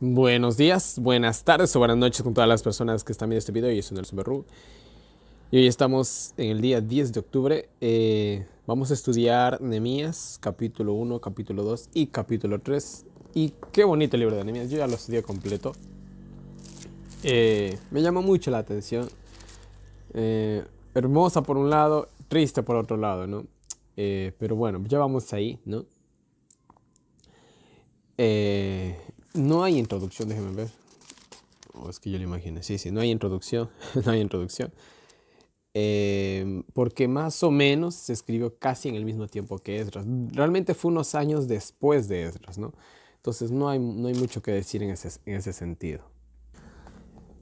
Buenos días, buenas tardes o buenas noches con todas las personas que están viendo este video. Yo soy Nelson Berru. Y hoy estamos en el día 10 de octubre. Eh, vamos a estudiar Nemías, capítulo 1, capítulo 2 y capítulo 3. Y qué bonito el libro de Nemías. Yo ya lo estudié completo. Eh, me llama mucho la atención. Eh, hermosa por un lado, triste por otro lado, ¿no? pero bueno, ya vamos ahí, ¿no? Eh no hay introducción, déjenme ver. O oh, es que yo lo imaginé. Sí, sí, no hay introducción. no hay introducción. Em, porque más o menos se escribió casi en el mismo tiempo que Esdras. Realmente fue unos años después de Esdras, ¿no? Entonces no hay, no hay mucho que decir en ese, sentido.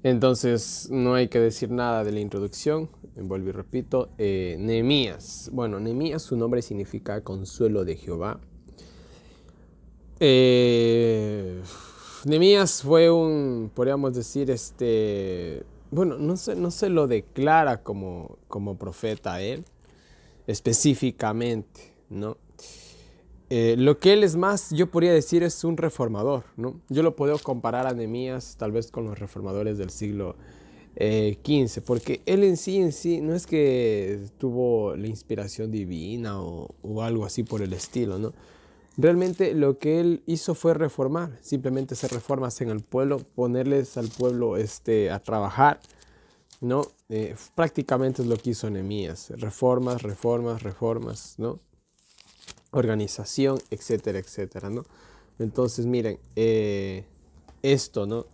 Entonces no hay que decir nada de la introducción. Vuelvo y repito. Eh, Bueno, Nehemías su nombre significa consuelo de Jehová. Eh, Nemías fue un, podríamos decir, este, bueno, no se, no se lo declara como, como profeta él, específicamente, ¿no? Eh, lo que él es más, yo podría decir, es un reformador, ¿no? Yo lo puedo comparar a Nemías tal vez con los reformadores del siglo XV, eh, porque él en sí, en sí, no es que tuvo la inspiración divina o, o algo así por el estilo, ¿no? Realmente lo que él hizo fue reformar, simplemente hacer reformas en el pueblo, ponerles al pueblo este, a trabajar, ¿no? Eh, prácticamente es lo que hizo Nehemías, reformas, reformas, reformas, ¿no? Organización, etcétera, etcétera, ¿no? Entonces, miren, eh, esto, ¿no?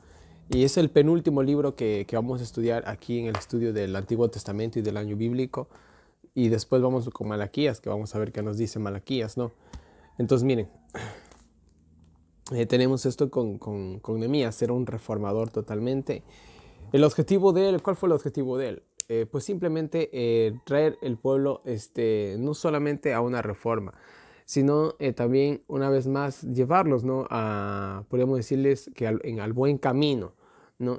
Y es el penúltimo libro que, que vamos a estudiar aquí en el estudio del Antiguo Testamento y del Año Bíblico. Y después vamos con Malaquías, que vamos a ver qué nos dice Malaquías, ¿no? Entonces, miren, eh, tenemos esto con, con, con un reformador totalmente. El objetivo de él, ¿cuál fue el objetivo de él? Eh, pues simplemente eh, traer el pueblo este, no solamente a una reforma, sino también, una vez más, llevarlos, ¿no? A, podríamos decirles que en, al buen camino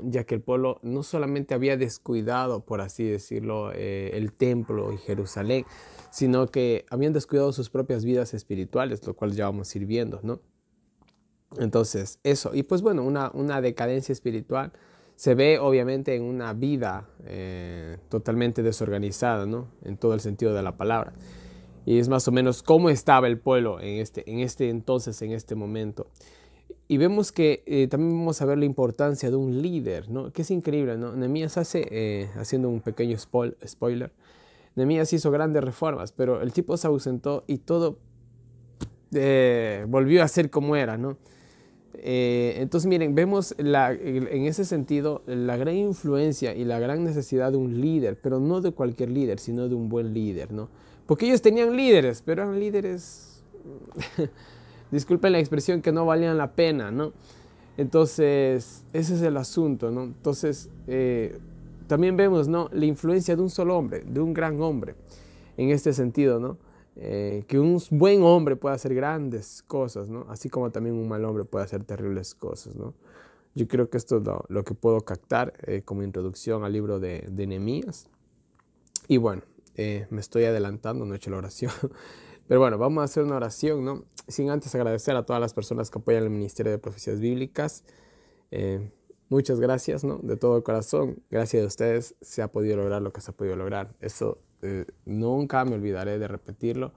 ya que el pueblo no solamente había descuidado, por así decirlo, eh, el templo y Jerusalén, sino que habían descuidado sus propias vidas espirituales, lo cual ya vamos a viendo, ¿no? Entonces, eso. Y pues bueno, una, una decadencia espiritual se ve obviamente en una vida eh, totalmente desorganizada, ¿no? En todo el sentido de la palabra. Y es más o menos cómo estaba el pueblo en este, en este entonces, en este momento. Y vemos que eh, también vamos a ver la importancia de un líder, ¿no? Que es increíble, ¿no? Nemías hace, eh, haciendo un pequeño spoiler, Nemías hizo grandes reformas, pero el tipo se ausentó y todo eh, volvió a ser como era, ¿no? entonces, miren, vemos la, en ese sentido la gran influencia y la gran necesidad de un líder, pero no de cualquier líder, sino de un buen líder, ¿no? Porque ellos tenían líderes, pero eran líderes... disculpen la expresión, que no valían la pena, ¿no? Entonces, ese es el asunto, ¿no? Entonces, eh, también vemos, ¿no? La influencia de un solo hombre, de un gran hombre, en este sentido, ¿no? Eh, que un buen hombre puede hacer grandes cosas, ¿no? Así como también un mal hombre puede hacer terribles cosas, ¿no? Yo creo que esto es lo, que puedo captar eh, como introducción al libro de, de Nehemías. Y bueno, me estoy adelantando, no he hecho la oración. Pero bueno, vamos a hacer una oración, ¿no? Sin antes agradecer a todas las personas que apoyan el Ministerio de Profecías Bíblicas. Eh, muchas gracias, ¿no? De todo corazón. Gracias a ustedes se ha podido lograr lo que se ha podido lograr. Eso eh, nunca me olvidaré de repetirlo,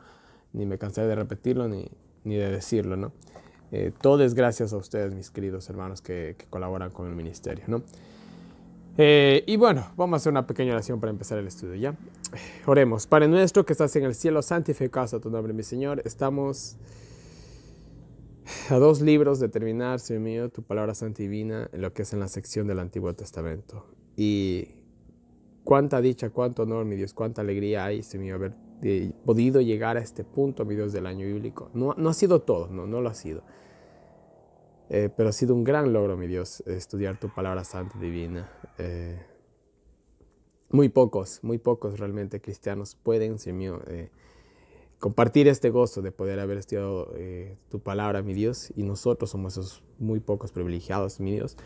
ni me cansaré de repetirlo, ni, de decirlo, ¿no? Eh, todo es gracias a ustedes, mis queridos hermanos que colaboran con el ministerio, ¿no? Eh, y bueno, vamos a hacer una pequeña oración para empezar el estudio, ¿ya? Oremos. Padre nuestro que estás en el cielo, santificado a tu nombre, mi Señor. Estamos a dos libros de terminar, Señor mío, tu palabra santa divina, en lo que es en la sección del Antiguo Testamento. Y cuánta dicha, cuánto honor, mi Dios, cuánta alegría hay, Señor mío, haber eh, podido llegar a este punto, mi Dios, del año bíblico. No, no ha sido todo, no, no lo ha sido. Eh, pero ha sido un gran logro, mi Dios, estudiar tu palabra santa divina. Eh, muy pocos, muy pocos realmente cristianos pueden, Señor, eh, compartir este gozo de poder haber estudiado eh, tu palabra, mi Dios, y nosotros somos esos muy pocos privilegiados, mi Dios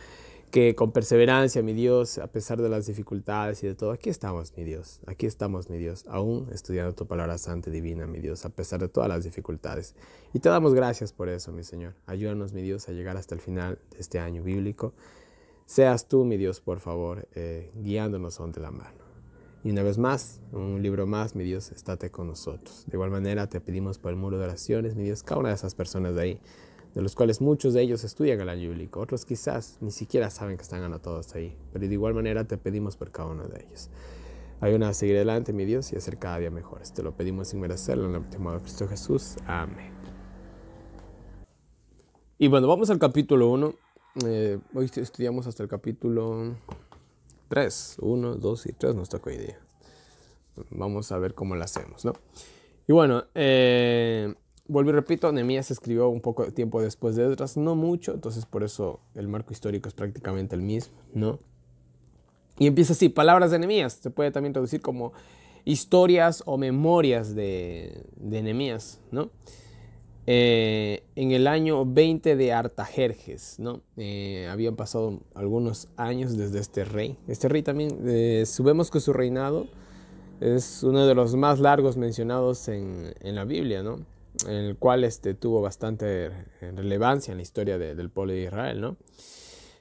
que con perseverancia, mi Dios, a pesar de las dificultades y de todo, aquí estamos, mi Dios, aquí estamos, mi Dios, aún estudiando tu palabra santa y divina, mi Dios, a pesar de todas las dificultades. Y te damos gracias por eso, mi Señor. Ayúdanos, mi Dios, a llegar hasta el final de este año bíblico. Seas tú, mi Dios, por favor, eh, guiándonos donde la mano. Y una vez más, un libro más, mi Dios, estate con nosotros. De igual manera, te pedimos por el muro de oraciones, mi Dios, cada una de esas personas de ahí de los cuales muchos de ellos estudian el año bíblico, otros quizás ni siquiera saben que están anotados ahí, pero de igual manera te pedimos por cada uno de ellos. una a seguir adelante, mi Dios, y hacer cada día mejores. Te lo pedimos sin merecerlo en el último de Cristo Jesús. Amén. Y bueno, vamos al capítulo 1. Eh, hoy estudiamos hasta el capítulo 3. 1, 2 y 3 nos toca hoy día. Vamos a ver cómo lo hacemos, ¿no? Y bueno, eh, vuelvo y repito, Nehemías escribió un poco de tiempo después de Esdras, no mucho, entonces por eso el marco histórico es prácticamente el mismo, ¿no? Y empieza así, palabras de Nehemías, se puede también traducir como historias o memorias de, de ¿no? Eh, en el año 20 de Artajerjes, ¿no? Eh, habían pasado algunos años desde este rey. Este rey también, eh, subemos que su reinado es uno de los más largos mencionados en, en la Biblia, ¿no? el cual este, tuvo bastante eh, relevancia en la historia del pueblo de Israel, ¿no?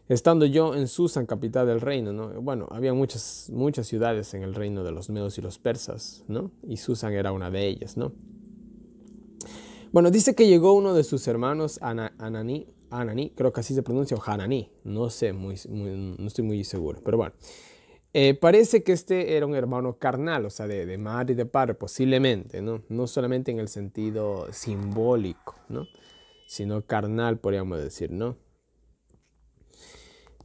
Estando yo en Susan, capital del reino, ¿no? Bueno, había muchas, muchas ciudades en el reino de los medos y los persas, ¿no? Y Susan era una de ellas, ¿no? Bueno, dice que llegó uno de sus hermanos, Anani, Anani, creo que así se pronuncia, o hanani no sé, no estoy muy seguro, pero bueno. Eh, parece que este era un hermano carnal, o sea, de, de, madre y de padre, posiblemente, ¿no? No solamente en el sentido simbólico, ¿no? Sino carnal, podríamos decir, ¿no?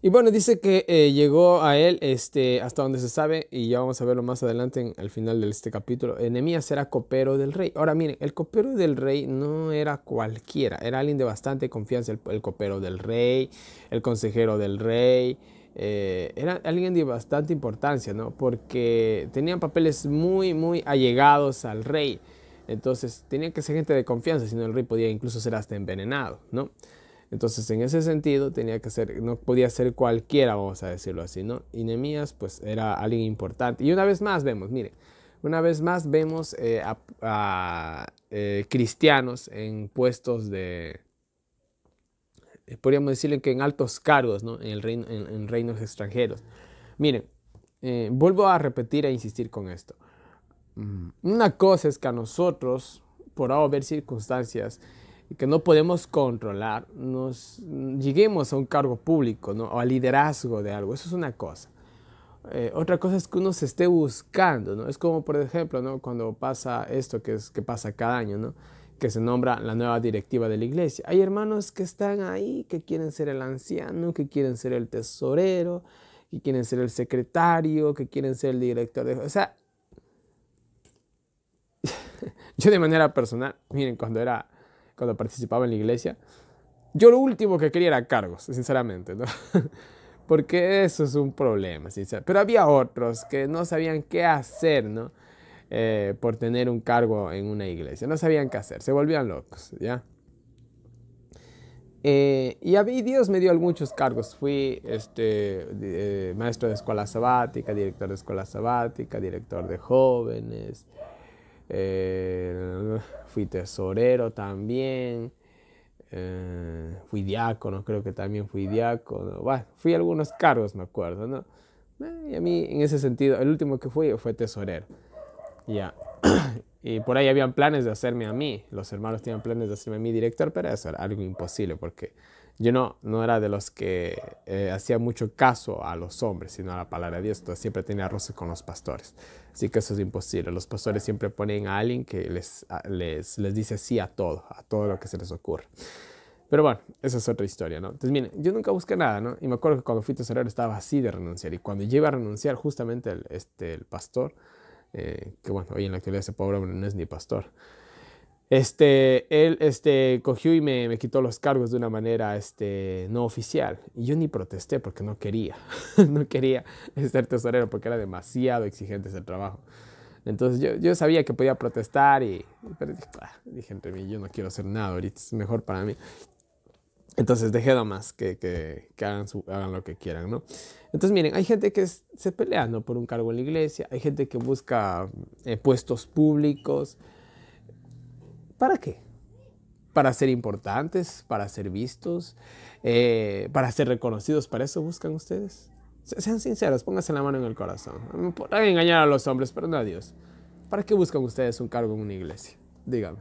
Y bueno, dice que eh, llegó a él este, hasta donde se sabe, y ya vamos a verlo más adelante en, al final de este capítulo. Enemías era copero del rey. Ahora miren, el copero del rey no era cualquiera, era alguien de bastante confianza, el copero del rey, el consejero del rey, eh, era alguien de bastante importancia, ¿no? Porque tenían papeles muy, muy allegados al rey. Entonces tenía que ser gente de confianza, si no el rey podía incluso ser hasta envenenado, ¿no? Entonces en ese sentido tenía que ser, no podía ser cualquiera, vamos a decirlo así, ¿no? Y Nehemías pues era alguien importante. Y una vez más vemos, mire, una vez más vemos eh, a, eh, cristianos en puestos de, eh, podríamos decirle que en altos cargos ¿no? en, en, reinos extranjeros. Miren, eh, vuelvo a repetir e insistir con esto. Mm, una cosa es que a nosotros, por haber circunstancias que no podemos controlar, nos lleguemos a un cargo público ¿no? o al liderazgo de algo. Eso es una cosa. Eh, otra cosa es que uno se esté buscando, ¿no? Es como, por ejemplo, ¿no? Cuando pasa esto que, es, que pasa cada año, ¿no? que se nombra la nueva directiva de la iglesia. Hay hermanos que están ahí, que quieren ser el anciano, que quieren ser el tesorero, que quieren ser el secretario, que quieren ser el director de... O sea, yo de manera personal, miren, cuando era, cuando participaba en la iglesia, yo lo último que quería era cargos, sinceramente, ¿no? Porque eso es un problema, sinceramente. Pero había otros que no sabían qué hacer, ¿no? Eh, por tener un cargo en una iglesia. No sabían qué hacer, se volvían locos, ¿ya? Eh, y, a mí Dios me dio muchos cargos. Fui este, eh, maestro de escuela sabática, director de escuela sabática, director de jóvenes. fui tesorero también. fui diácono, creo que también fui diácono. fui algunos cargos, me acuerdo, ¿no? Y a mí, en ese sentido, el último que fui fue tesorero. Ya. y por ahí habían planes de hacerme a mí. Los hermanos tenían planes de hacerme a mí director, pero eso era algo imposible porque yo no, no era de los que eh, hacía mucho caso a los hombres, sino a la palabra de Dios. Entonces siempre tenía roce con los pastores. Así que eso es imposible. Los pastores siempre ponen a alguien que les, les, les dice sí a todo, a todo lo que se les ocurre. Pero bueno, esa es otra historia, ¿no? Entonces, miren, yo nunca busqué nada, ¿no? Y me acuerdo que cuando fui tesorero estaba así de renunciar. Y cuando llegué a renunciar, justamente el, este, el pastor eh, que bueno, hoy en la actualidad ese pobre hombre no es ni pastor. Este, él este, cogió y me, me, quitó los cargos de una manera este, no oficial. Y yo ni protesté porque no quería. no quería ser tesorero porque era demasiado exigente ese trabajo. Entonces yo, yo sabía que podía protestar y dije, ah", dije entre mí, yo no quiero hacer nada ahorita, es mejor para mí. Entonces deje nomás que, que, que hagan, su, hagan lo que quieran, ¿no? Entonces miren, hay gente que se pelea ¿no? por un cargo en la iglesia, hay gente que busca eh, puestos públicos. ¿Para qué? Para ser importantes, para ser vistos, eh, para ser reconocidos, ¿para eso buscan ustedes? sean sinceros, pónganse la mano en el corazón. Podrán engañar a los hombres, pero no a Dios. ¿Para qué buscan ustedes un cargo en una iglesia? Dígame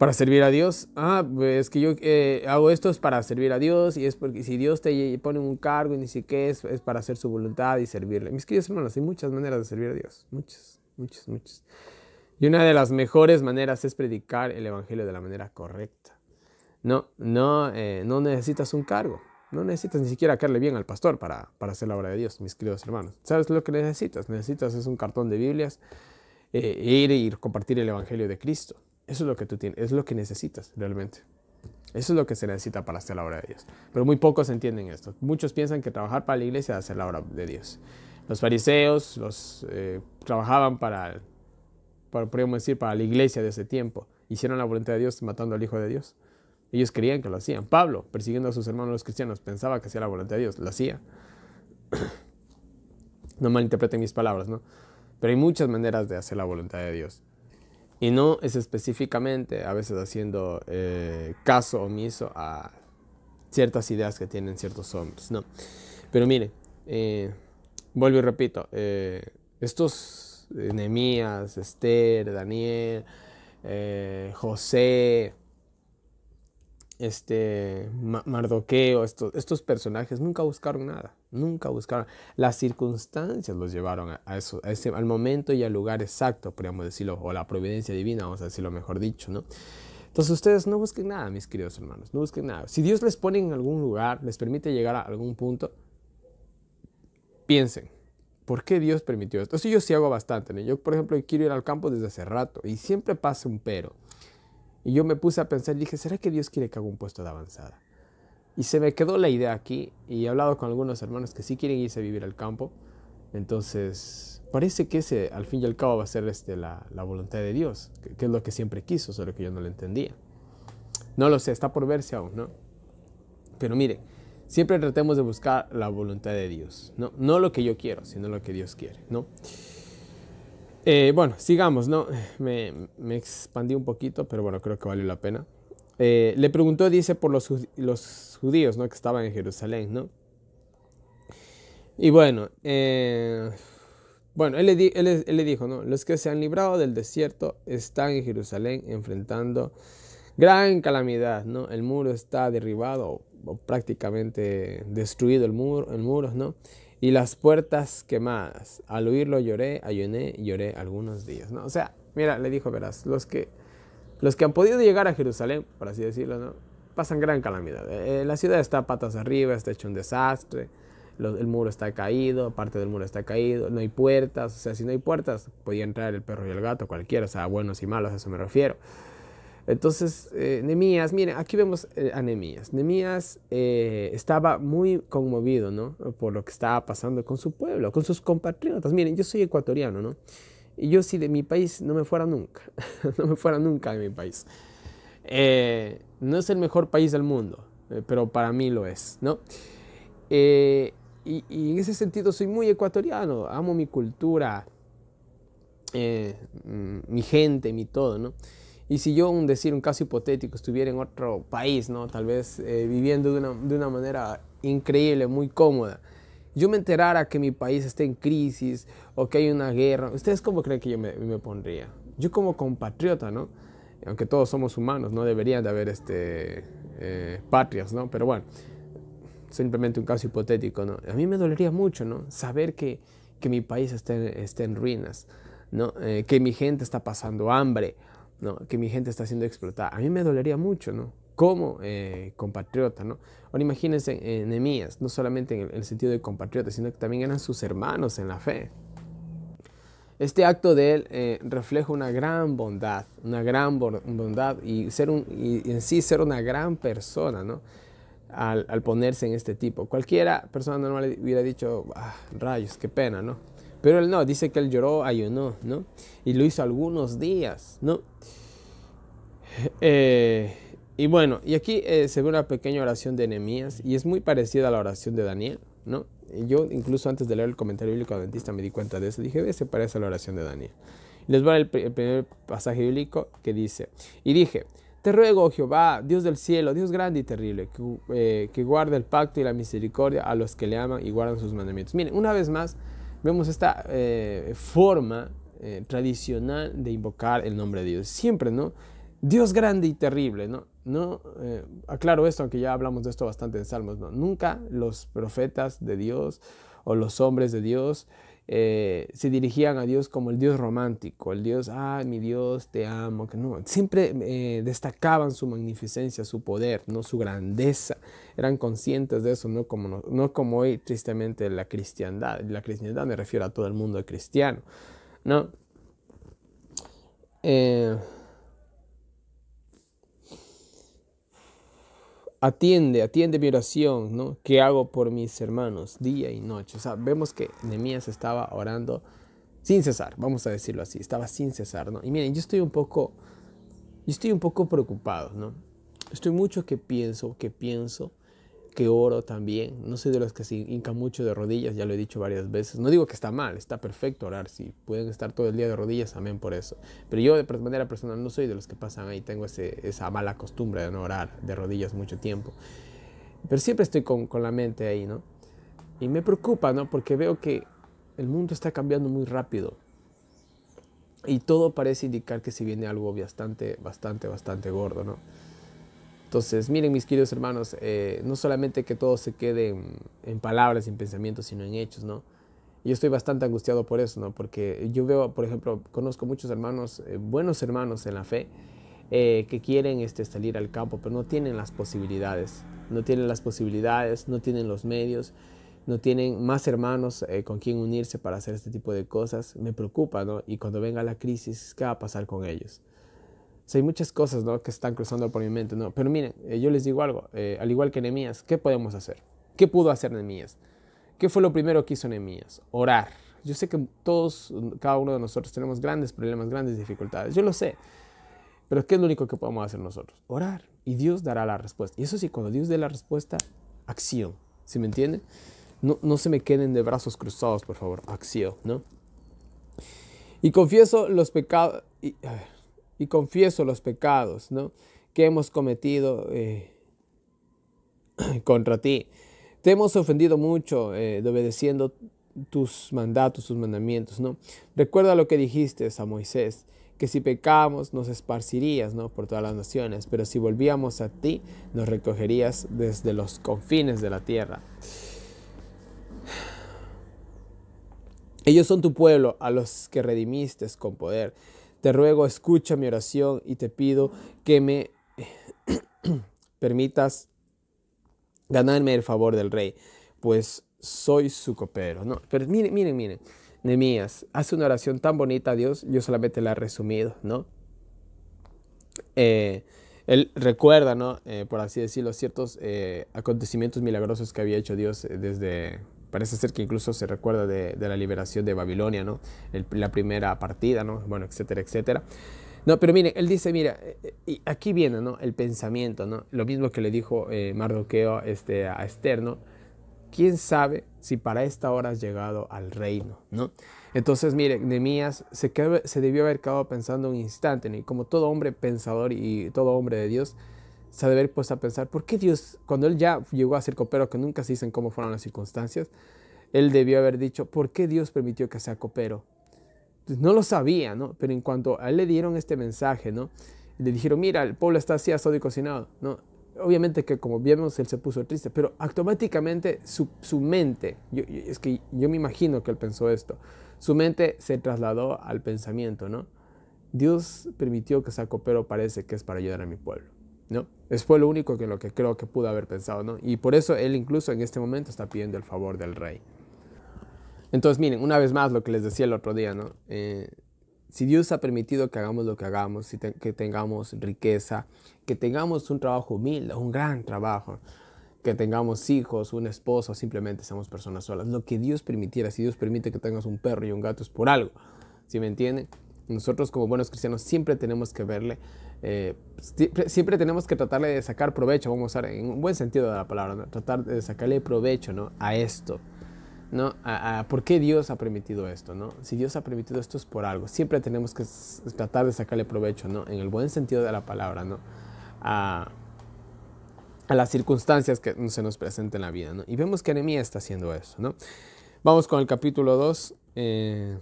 para servir a Dios. Ah, pues es que yo eh, hago esto es para servir a Dios y es porque si Dios te pone un cargo y ni siquiera es, es para hacer su voluntad y servirle. Mis queridos hermanos, hay muchas maneras de servir a Dios, muchas, muchas, muchas. Y una de las mejores maneras es predicar el Evangelio de la manera correcta. No, no, eh, no necesitas un cargo, no necesitas ni siquiera caerle bien al pastor para, hacer la obra de Dios, mis queridos hermanos. ¿Sabes lo que necesitas? Necesitas es un cartón de Biblias, eh, ir y compartir el Evangelio de Cristo. Eso es lo que tú tienes, es lo que necesitas realmente. Eso es lo que se necesita para hacer la obra de Dios. Pero muy pocos entienden esto. Muchos piensan que trabajar para la iglesia es hacer la obra de Dios. Los fariseos los, eh, trabajaban para, para la iglesia de ese tiempo. Hicieron la voluntad de Dios matando al Hijo de Dios. Ellos creían que lo hacían. Pablo, persiguiendo a sus hermanos los cristianos, pensaba que hacía la voluntad de Dios. Lo hacía. No malinterpreten mis palabras, ¿no? Pero hay muchas maneras de hacer la voluntad de Dios. Y no es específicamente, a veces haciendo eh, caso omiso a ciertas ideas que tienen ciertos hombres, ¿no? Pero mire, eh, vuelvo y repito, eh, estos Nehemías, Esther, Daniel, José, este, Mardoqueo, estos, estos personajes nunca buscaron nada. Nunca buscaron. Las circunstancias los llevaron a, al momento y al lugar exacto, podríamos decirlo, o la providencia divina, vamos a decirlo mejor dicho, ¿no? Entonces ustedes no busquen nada, mis queridos hermanos, no busquen nada. Si Dios les pone en algún lugar, les permite llegar a algún punto, piensen, ¿por qué Dios permitió esto? Eso yo sí hago bastante. Yo, por ejemplo, quiero ir al campo desde hace rato y siempre pasa un pero. Y yo me puse a pensar y dije, ¿será que Dios quiere que haga un puesto de avanzada? Y se me quedó la idea aquí y he hablado con algunos hermanos que sí quieren irse a vivir al campo. Entonces, parece que ese, al fin y al cabo, va a ser este, la, voluntad de Dios, que, es lo que siempre quiso, solo que yo no lo entendía. No lo sé, está por verse aún, ¿no? Pero mire, siempre tratemos de buscar la voluntad de Dios, ¿no? No lo que yo quiero, sino lo que Dios quiere, ¿no? Eh, bueno, sigamos, ¿no? Me, me expandí un poquito, pero bueno, creo que valió la pena. Eh, le preguntó, dice, por los, judíos ¿no? que estaban en Jerusalén, ¿no? Y bueno, eh, bueno, él le, dijo, ¿no? Los que se han librado del desierto están en Jerusalén enfrentando gran calamidad, ¿no? El muro está derribado o, prácticamente destruido el muro, el muro, ¿no? Y las puertas quemadas. Al oírlo lloré, ayuné, lloré algunos días, ¿no? O sea, mira, le dijo, verás, los que los que han podido llegar a Jerusalén, por así decirlo, pasan gran calamidad. Eh, eh, la ciudad está patas arriba, está hecho un desastre, el muro está caído, parte del muro está caído, no hay puertas, o sea, si no hay puertas, podía entrar el perro y el gato, cualquiera, o sea, buenos y malos, a eso me refiero. Entonces, eh, Nemías, miren, aquí vemos eh, a Nemías. Nemías estaba muy conmovido, ¿no? Por lo que estaba pasando con su pueblo, con sus compatriotas. Miren, yo soy ecuatoriano, ¿no? Y yo si de mi país no me fuera nunca, no me fuera nunca de mi país. Eh, no es el mejor país del mundo, eh, pero para mí lo es, ¿no? Eh, y, en ese sentido soy muy ecuatoriano, amo mi cultura, mm, mi gente, mi todo, Y si yo, un decir, un caso hipotético, estuviera en otro país, ¿no? Tal vez viviendo de una manera increíble, muy cómoda, yo me enterara que mi país está en crisis o que hay una guerra, ¿ustedes cómo creen que yo me, pondría? Yo como compatriota, ¿no? Aunque todos somos humanos, no deberían de haber este, eh, patrias, ¿no? Pero bueno, simplemente un caso hipotético, ¿no? A mí me dolería mucho, ¿no? Saber que, mi país está, en ruinas, ¿no? Eh, que mi gente está pasando hambre, ¿no? Que mi gente está siendo explotada. A mí me dolería mucho, ¿no? como eh, compatriota. ¿no? Ahora imagínense enemías no solamente en el, sentido de compatriota, sino que también eran sus hermanos en la fe. Este acto de él eh, refleja una gran bondad, una gran bondad y, ser un, en sí ser una gran persona, ¿no? Al, ponerse en este tipo. Cualquiera persona normal hubiera dicho, ah, rayos, qué pena, ¿no? Pero él no, dice que él lloró, ayunó, ¿no? Y lo hizo algunos días, ¿no? Eh, y bueno, y aquí eh, se ve una pequeña oración de enemías y es muy parecida a la oración de Daniel, ¿no? yo incluso antes de leer el comentario bíblico adventista me di cuenta de eso, dije, ve, se parece a la oración de Daniel. Les voy a leer el, primer pasaje bíblico que dice, y dije, te ruego, Jehová, Dios del cielo, Dios grande y terrible, eh, que, guarde el pacto y la misericordia a los que le aman y guardan sus mandamientos. Miren, una vez más vemos esta eh, forma tradicional de invocar el nombre de Dios, siempre, ¿no? Dios grande y terrible, ¿no? no eh, aclaro esto, aunque ya hablamos de esto bastante en Salmos, ¿no? Nunca los profetas de Dios o los hombres de Dios eh, se dirigían a Dios como el Dios romántico, el Dios, ah, mi Dios, te amo, que no, siempre eh, destacaban su magnificencia, su poder, no su grandeza, eran conscientes de eso, no como, no, como hoy tristemente la cristiandad, la cristiandad me refiero a todo el mundo cristiano, ¿no? atiende, atiende mi oración, ¿no? ¿Qué hago por mis hermanos día y noche. O sea, vemos que Nehemías estaba orando sin cesar, vamos a decirlo así, estaba sin cesar, ¿no? Y miren, yo estoy un poco, yo estoy un poco preocupado, ¿no? Estoy mucho que pienso, que pienso que oro también. No soy de los que se hinca mucho de rodillas, ya lo he dicho varias veces. No digo que está mal, está perfecto orar. Si pueden estar todo el día de rodillas, amén por eso. Pero yo de manera personal no soy de los que pasan ahí. Tengo esa mala costumbre de no orar de rodillas mucho tiempo. Pero siempre estoy con, con la mente ahí, ¿no? Y me preocupa, ¿no? Porque veo que el mundo está cambiando muy rápido. Y todo parece indicar que se viene algo bastante, bastante, bastante gordo, ¿no? Entonces, miren mis queridos hermanos, eh, no solamente que todo se quede en, palabras y en pensamientos, sino en hechos, ¿no? Yo estoy bastante angustiado por eso, ¿no? Porque yo veo, por ejemplo, conozco muchos hermanos, eh, buenos hermanos en la fe, eh, que quieren este, salir al campo, pero no tienen las posibilidades, no tienen las posibilidades, no tienen los medios, no tienen más hermanos con quien unirse para hacer este tipo de cosas. Me preocupa, ¿no? Y cuando venga la crisis, ¿qué va a pasar con ellos? hay muchas cosas ¿no? que están cruzando por mi mente, ¿no? Pero miren, eh, yo les digo algo, eh, al igual que Nehemías, ¿qué podemos hacer? ¿Qué pudo hacer Nehemías? ¿Qué fue lo primero que hizo Nehemías? Orar. Yo sé que todos, cada uno de nosotros tenemos grandes problemas, grandes dificultades, yo lo sé. Pero ¿qué es lo único que podemos hacer nosotros? Orar. Y Dios dará la respuesta. Y eso sí, cuando Dios dé la respuesta, acción. ¿Sí me entienden? No, no se me queden de brazos cruzados, por favor. Acción, ¿no? Y confieso los pecados... a ver y confieso los pecados que hemos cometido eh, contra ti. Te hemos ofendido mucho eh, obedeciendo tus mandatos, tus mandamientos. ¿no? Recuerda lo que dijiste a Moisés, que si pecamos nos esparcirías ¿no? por todas las naciones, pero si volvíamos a ti nos recogerías desde los confines de la tierra. Ellos son tu pueblo a los que redimiste con poder. Te ruego, escucha mi oración y te pido que me permitas ganarme el favor del rey, pues soy su copero. No, pero miren, miren, miren. Nemías, hace una oración tan bonita a Dios, yo solamente la he resumido, ¿no? Eh, él recuerda, ¿no? Eh, por así decirlo, ciertos eh, acontecimientos milagrosos que había hecho Dios desde parece ser que incluso se recuerda de, la liberación de Babilonia, ¿no? la primera partida, ¿no? Bueno, etcétera, etcétera. No, pero mire, él dice, mira, eh, eh, y aquí viene, ¿no? El pensamiento, ¿no? Lo mismo que le dijo eh, Mardoqueo este, a Esther, ¿Quién sabe si para esta hora has llegado al reino, ¿no? Entonces, mire, Nemías se, se, debió haber quedado pensando un instante, Y como todo hombre pensador y todo hombre de Dios, se debe haber puesto a pensar, ¿por qué Dios, cuando él ya llegó a ser copero, que nunca se dicen cómo fueron las circunstancias, él debió haber dicho, ¿por qué Dios permitió que sea copero? Pues no lo sabía, ¿no? Pero en cuanto a él le dieron este mensaje, ¿no? le dijeron, mira, el pueblo está así asado y cocinado, ¿no? Obviamente que como vimos, él se puso triste, pero automáticamente su, mente, es que yo me imagino que él pensó esto, su mente se trasladó al pensamiento, ¿no? Dios permitió que sea copero, parece que es para ayudar a mi pueblo. ¿no? Es fue lo único que lo que creo que pudo haber pensado, ¿no? Y por eso él incluso en este momento está pidiendo el favor del rey. Entonces, miren, una vez más lo que les decía el otro día, ¿no? Eh, si Dios ha permitido que hagamos lo que hagamos, si que tengamos riqueza, que tengamos un trabajo humilde, un gran trabajo, que tengamos hijos, un esposo, simplemente seamos personas solas, lo que Dios permitiera, si Dios permite que tengas un perro y un gato es por algo, ¿sí me entienden? Nosotros como buenos cristianos siempre tenemos que verle eh, siempre tenemos que tratar de sacar provecho, vamos a usar en un buen sentido de la palabra, tratar de sacarle provecho ¿no? a esto. ¿no? A, ¿Por qué Dios ha permitido esto? ¿no? Si Dios ha permitido esto es por algo. Siempre tenemos que tratar de sacarle provecho, ¿no? en el buen sentido de la palabra, ¿no? a, las circunstancias que se nos presentan en la vida. Y vemos que Anemia está haciendo eso. ¿no? Vamos con el capítulo 2. Eh,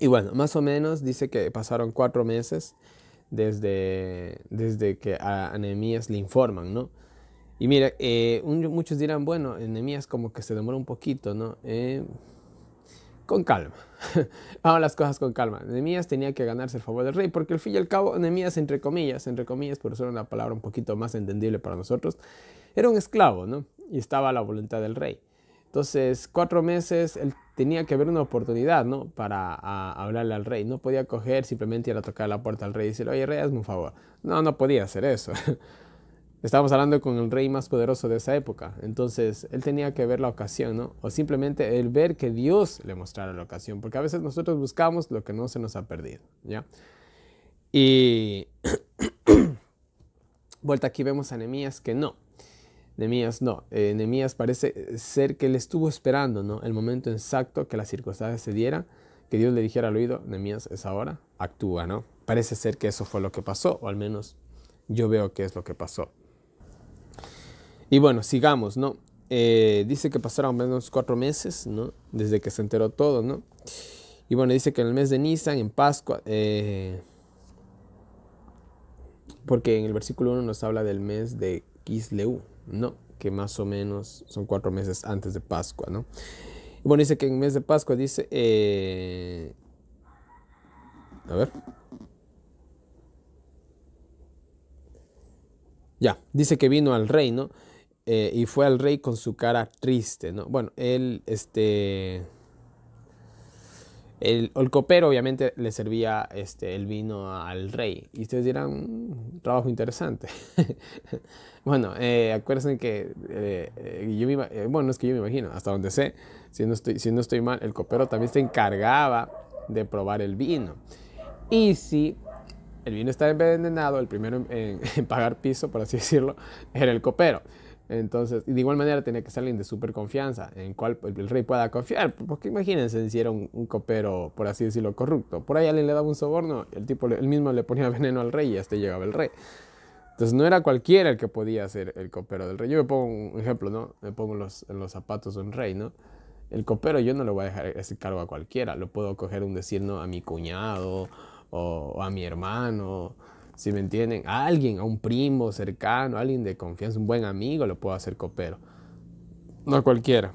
y bueno, más o menos dice que pasaron cuatro meses desde, desde que a nemías le informan, ¿no? Y mira, eh, muchos dirán, bueno, nemías como que se demora un poquito, ¿no? Eh, con calma. Vamos las cosas con calma. nemías tenía que ganarse el favor del rey, porque al fin y al cabo, nemías entre comillas, entre comillas, por era una palabra un poquito más entendible para nosotros, era un esclavo, ¿no? Y estaba a la voluntad del rey. Entonces, cuatro meses, él tenía que ver una oportunidad, ¿no? Para hablarle al rey. No podía coger, simplemente ir a tocar la puerta al rey y decirle, oye, rey, hazme un favor. No, no podía hacer eso. Estábamos hablando con el rey más poderoso de esa época. Entonces, él tenía que ver la ocasión, ¿no? O simplemente el ver que Dios le mostrara la ocasión. Porque a veces nosotros buscamos lo que no se nos ha perdido, ¿ya? Y... Vuelta aquí vemos a Nehemías que no. Nemías no, eh, Nemías parece eh, ser que le estuvo esperando, ¿no? El momento exacto que las circunstancias se dieran, que Dios le dijera al oído, Nemías es ahora, actúa, ¿no? Parece ser que eso fue lo que pasó, o al menos yo veo que es lo que pasó. Y bueno, sigamos, ¿no? Eh, dice que pasaron menos cuatro meses, ¿no? Desde que se enteró todo, ¿no? Y bueno, dice que en el mes de Nisan, en Pascua, eh, porque en el versículo 1 nos habla del mes de Kisleu, no, que más o menos son cuatro meses antes de Pascua, ¿no? Bueno, dice que en mes de Pascua dice... Eh, a ver. Ya, dice que vino al rey, ¿no? Eh, y fue al rey con su cara triste, ¿no? Bueno, él, este... El, copero obviamente le servía este, el vino al rey. Y ustedes dirán, mm, trabajo interesante. Bueno, eh, acuérdense que eh, eh, yo bueno, es que yo me imagino, hasta donde sé, si no, estoy, si no estoy mal, el copero también se encargaba de probar el vino. Y si el vino está envenenado, el primero en, pagar piso, por así decirlo, era el copero. Entonces, de igual manera tenía que ser alguien de súper confianza, en cual el, rey pueda confiar. Porque imagínense si era un, copero, por así decirlo, corrupto. Por ahí alguien le daba un soborno, el tipo, el mismo le ponía veneno al rey y hasta llegaba el rey. Entonces no era cualquiera el que podía ser el copero del rey. Yo me pongo un ejemplo, ¿no? Me pongo los, en los zapatos de un rey, ¿no? El copero yo no le voy a dejar ese cargo a cualquiera. Lo puedo coger un decir, ¿no? A mi cuñado o, a mi hermano, si me entienden. A alguien, a un primo cercano, a alguien de confianza, un buen amigo, lo puedo hacer copero. No a cualquiera.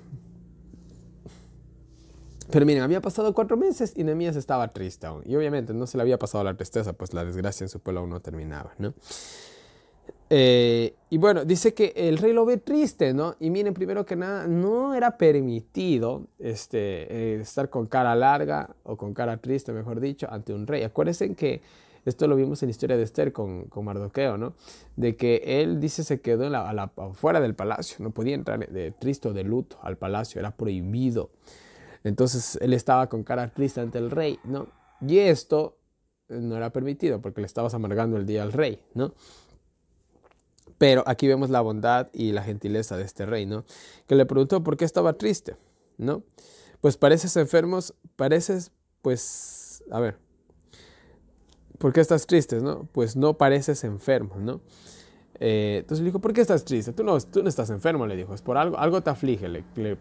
Pero miren, había pasado cuatro meses y Nehemías estaba triste aún. Y obviamente no se le había pasado la tristeza, pues la desgracia en su pueblo aún no terminaba, ¿no? Eh, y bueno, dice que el rey lo ve triste, ¿no? Y miren, primero que nada, no era permitido este, eh, estar con cara larga o con cara triste, mejor dicho, ante un rey. Acuérdense que esto lo vimos en la historia de Esther con, Mardoqueo, ¿no? De que él, dice, se quedó fuera del palacio, no podía entrar de triste o de luto al palacio, era prohibido. Entonces él estaba con cara triste ante el rey, ¿no? Y esto no era permitido porque le estabas amargando el día al rey, ¿no? Pero aquí vemos la bondad y la gentileza de este rey, ¿no? Que le preguntó por qué estaba triste, ¿no? Pues pareces enfermos, pareces, pues, a ver, ¿por qué estás triste, no? Pues no pareces enfermo, ¿no? Eh, entonces le dijo, ¿por qué estás triste? Tú no, tú no estás enfermo, le dijo, es por algo, algo te aflige,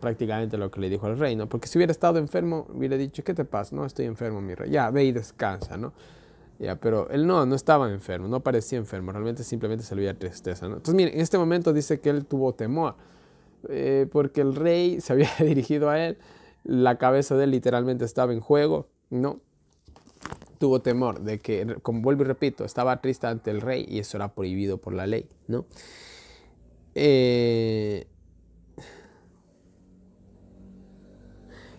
prácticamente lo que le dijo al rey, ¿no? Porque si hubiera estado enfermo, hubiera dicho, ¿qué te pasa? No, estoy enfermo, mi rey, ya, ve y descansa, ¿no? Ya, pero él no, no estaba enfermo, no parecía enfermo, realmente simplemente se le veía tristeza. ¿no? Entonces, mire, en este momento dice que él tuvo temor, eh, porque el rey se había dirigido a él, la cabeza de él literalmente estaba en juego, ¿no? Tuvo temor de que, como vuelvo y repito, estaba triste ante el rey y eso era prohibido por la ley, ¿no? Eh,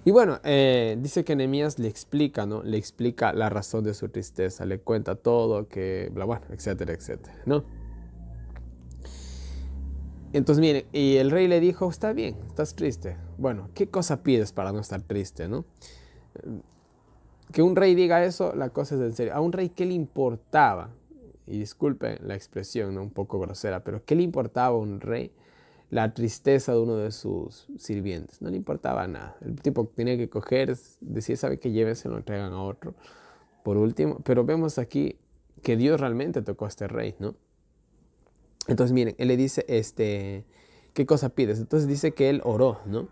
Y bueno, eh, dice que Nehemías le explica, ¿no? Le explica la razón de su tristeza, le cuenta todo, que, bla, bueno, etcétera, etcétera, ¿no? Entonces, mire, y el rey le dijo, está bien, estás triste. Bueno, ¿qué cosa pides para no estar triste, no? Que un rey diga eso, la cosa es en serio. A un rey, ¿qué le importaba? Y disculpe la expresión, ¿no? Un poco grosera, pero ¿qué le importaba a un rey la tristeza de uno de sus sirvientes. No le importaba nada. El tipo tenía que coger, decir sabe que lleve, se lo entregan a otro. Por último, pero vemos aquí que Dios realmente tocó a este rey, ¿no? Entonces, miren, él le dice, este, ¿qué cosa pides? Entonces dice que él oró, ¿no?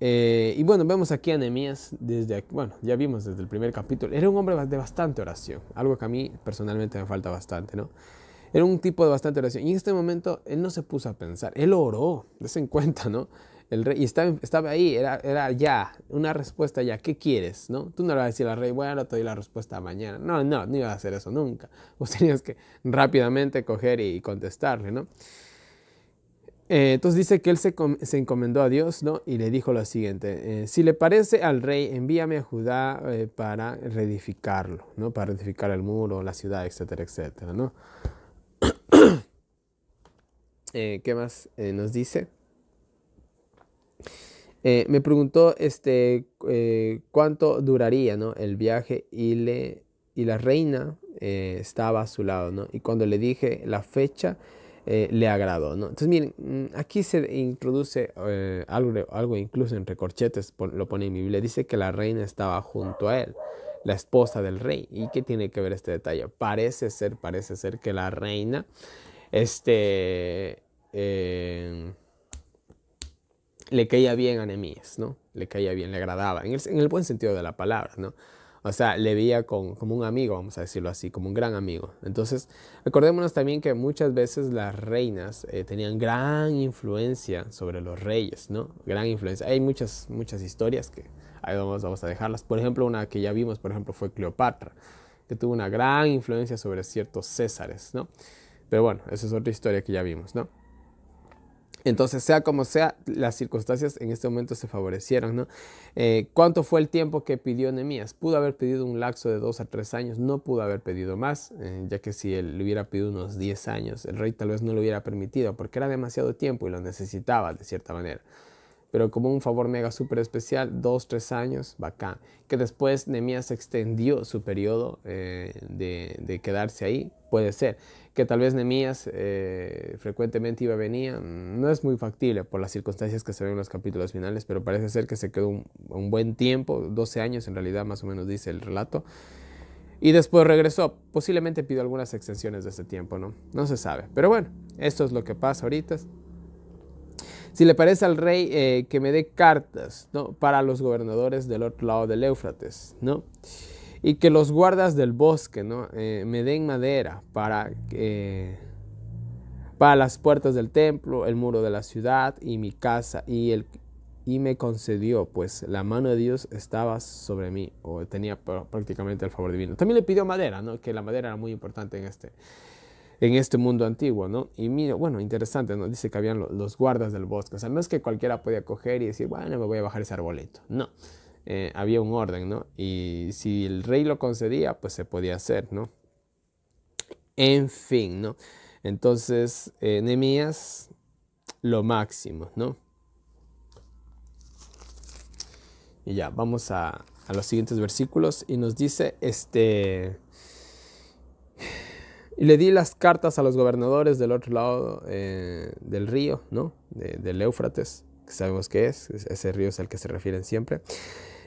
Eh, y bueno, vemos aquí a Nehemías desde, aquí, bueno, ya vimos desde el primer capítulo, era un hombre de bastante oración, algo que a mí personalmente me falta bastante, ¿no? Era un tipo de bastante oración. Y en este momento él no se puso a pensar, él oró, en cuenta, ¿no? El rey, y estaba, estaba ahí, era, era, ya, una respuesta ya, ¿qué quieres? ¿no? Tú no le vas a decir al rey, bueno, te doy la respuesta mañana. No, no, no ibas a hacer eso nunca. Vos tenías que rápidamente coger y contestarle, ¿no? Eh, entonces dice que él se, se, encomendó a Dios, ¿no? Y le dijo lo siguiente, eh, si le parece al rey, envíame a Judá eh, para reedificarlo, ¿no? Para reedificar el muro, la ciudad, etcétera, etcétera, ¿no? Eh, ¿Qué más eh, nos dice? Eh, me preguntó este, cuánto duraría ¿no? el viaje y, le, y la reina estaba a su lado. Y cuando le dije la fecha, le agradó. ¿no? Entonces, miren, mm, aquí se introduce algo, algo incluso entre corchetes, lo pone en mi Biblia. Dice que la reina estaba junto a él la esposa del rey. ¿Y qué tiene que ver este detalle? Parece ser, parece ser que la reina, este, eh, le caía bien a Nemías, ¿no? Le caía bien, le agradaba, en el, buen sentido de la palabra, ¿no? O sea, le veía como un amigo, vamos a decirlo así, como un gran amigo. Entonces, recordémonos también que muchas veces las reinas eh, tenían gran influencia sobre los reyes, ¿no? Gran influencia. Hay muchas, muchas historias que, ahí vamos, a dejarlas. Por ejemplo, una que ya vimos, por ejemplo, fue Cleopatra, que tuvo una gran influencia sobre ciertos césares, ¿no? Pero bueno, esa es otra historia que ya vimos, ¿no? Entonces, sea como sea, las circunstancias en este momento se favorecieron, ¿no? Eh, ¿Cuánto fue el tiempo que pidió Nehemías? Pudo haber pedido un laxo de dos a tres años, no pudo haber pedido más, eh, ya que si él le hubiera pedido unos diez años, el rey tal vez no lo hubiera permitido, porque era demasiado tiempo y lo necesitaba de cierta manera pero como un favor mega súper especial, dos, tres años, bacán. Que después Nemías extendió su periodo eh, de, quedarse ahí, puede ser. Que tal vez Nemías eh, frecuentemente iba venía, mm, no es muy factible por las circunstancias que se ven en los capítulos finales, pero parece ser que se quedó un, buen tiempo, 12 años en realidad, más o menos dice el relato. Y después regresó. Posiblemente pidió algunas extensiones de ese tiempo, ¿no? No se sabe. Pero bueno, esto es lo que pasa ahorita. Si le parece al rey eh, que me dé cartas para los gobernadores del otro lado del Éufrates, ¿no? Y que los guardas del bosque ¿no? Eh, me den madera para, para las puertas del templo, el muro de la ciudad y mi casa. Y, el, y me concedió, pues la mano de Dios estaba sobre mí, o tenía prácticamente el favor divino. También le pidió madera, ¿no? que la madera era muy importante en este, en este mundo antiguo, ¿no? Y mira, bueno, interesante, ¿no? Dice que habían los guardas del bosque, o sea, no es que cualquiera podía coger y decir, bueno, me voy a bajar ese arbolito, no. Eh, había un orden, ¿no? Y si el rey lo concedía, pues se podía hacer, ¿no? En fin, ¿no? Entonces, eh, Nehemías, lo máximo, ¿no? Y ya, vamos a, a los siguientes versículos y nos dice, este... Y le di las cartas a los gobernadores del otro lado eh, del río, ¿no? del Éufrates, que sabemos qué es, ese río es al que se refieren siempre.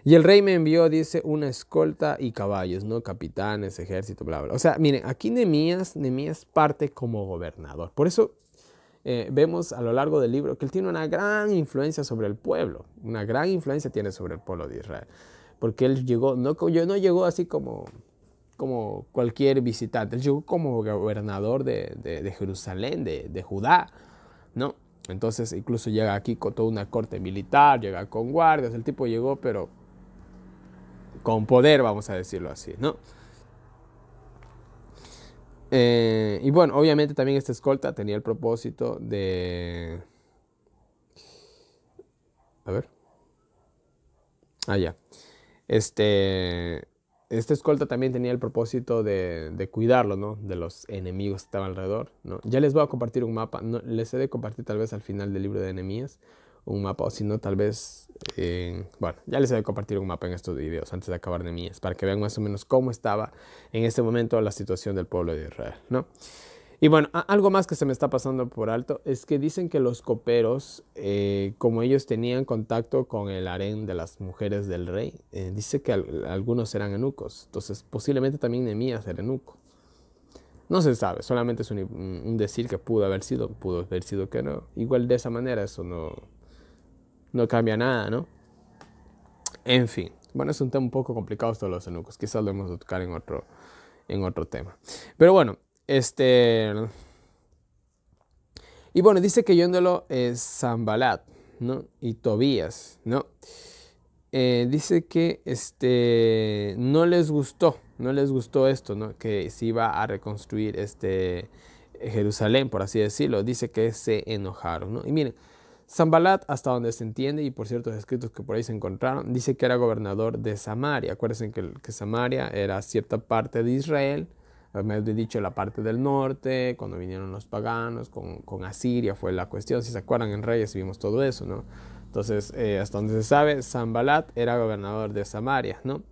Y el rey me envió, dice, una escolta y caballos, ¿no? Capitanes, ejército, bla, bla. O sea, miren, aquí Nemías, Nemías parte como gobernador. Por eso eh, vemos a lo largo del libro que él tiene una gran influencia sobre el pueblo, una gran influencia tiene sobre el pueblo de Israel, porque él llegó, no, no llegó así como como cualquier visitante, él llegó como gobernador de, Jerusalén, de, de, Judá, ¿no? Entonces incluso llega aquí con toda una corte militar, llega con guardias, el tipo llegó pero con poder, vamos a decirlo así, ¿no? Eh, y bueno, obviamente también esta escolta tenía el propósito de... A ver. Ah, ya. Este este escolta también tenía el propósito de, cuidarlo, ¿no? De los enemigos que estaban alrededor, ¿no? Ya les voy a compartir un mapa, no, les he de compartir tal vez al final del libro de enemías un mapa, o si no, tal vez, eh, bueno, ya les he de compartir un mapa en estos videos antes de acabar enemías, para que vean más o menos cómo estaba en este momento la situación del pueblo de Israel, ¿no? Y bueno, algo más que se me está pasando por alto es que dicen que los coperos, eh, como ellos tenían contacto con el harén de las mujeres del rey, eh, dice que algunos eran enucos. Entonces, posiblemente también Nemías era enuco. No se sabe, solamente es un, decir que pudo haber sido, pudo haber sido que no. Igual de esa manera eso no, no cambia nada, ¿no? En fin, bueno, es un tema un poco complicado esto de los enucos. Quizás lo vamos a tocar en otro, en otro tema. Pero bueno, este. Y bueno, dice que yéndolo es Zambalat, ¿no? Y Tobías, ¿no? Eh, dice que este, no les gustó, no les gustó esto, ¿no? Que se iba a reconstruir este, Jerusalén, por así decirlo. Dice que se enojaron, ¿no? Y miren, Zambalat, hasta donde se entiende, y por ciertos escritos que por ahí se encontraron, dice que era gobernador de Samaria. Acuérdense que, que Samaria era cierta parte de Israel he dicho, la parte del norte, cuando vinieron los paganos, con, Asiria fue la cuestión, si se acuerdan en Reyes vimos todo eso, ¿no? Entonces, eh, hasta donde se sabe, sambalat era gobernador de Samaria, ¿no?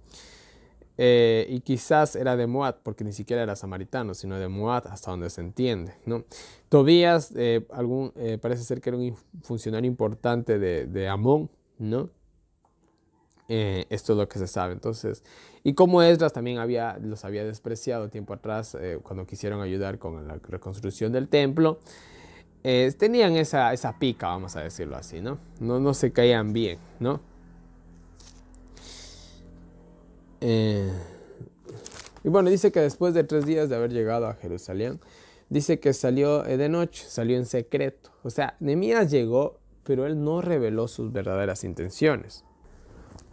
Eh, y quizás era de Moab, porque ni siquiera era samaritano, sino de Moab, hasta donde se entiende. ¿no? Tobías eh, algún, parece ser que era un funcionario importante de, de Amón, ¿no? Eh, esto es lo que se sabe. Entonces, y como Esdras también había, los había despreciado tiempo atrás eh, cuando quisieron ayudar con la reconstrucción del templo, eh, tenían esa, pica, vamos a decirlo así, ¿no? No, se caían bien, ¿no? y bueno, dice que después de tres días de haber llegado a Jerusalén, dice que salió de noche, salió en secreto. O sea, Neemías llegó, pero él no reveló sus verdaderas intenciones.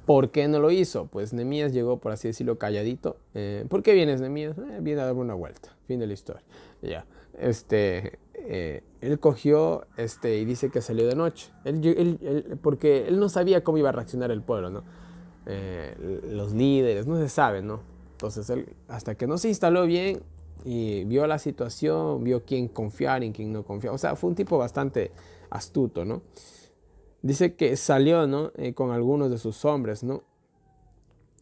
¿Por qué no lo hizo? Pues Nemías llegó, por así decirlo, calladito. Eh, ¿Por qué vienes, Nemías? Eh, viene a darme una vuelta. Fin de la historia. Ya. Este, eh, él cogió este, y dice que salió de noche. Él, él, él, porque él no sabía cómo iba a reaccionar el pueblo, ¿no? Eh, los líderes, no se sabe, ¿no? Entonces, él, hasta que no se instaló bien y vio la situación, vio quién confiar y quién no confiar. O sea, fue un tipo bastante astuto, ¿no? Dice que salió eh, con algunos de sus hombres, ¿no?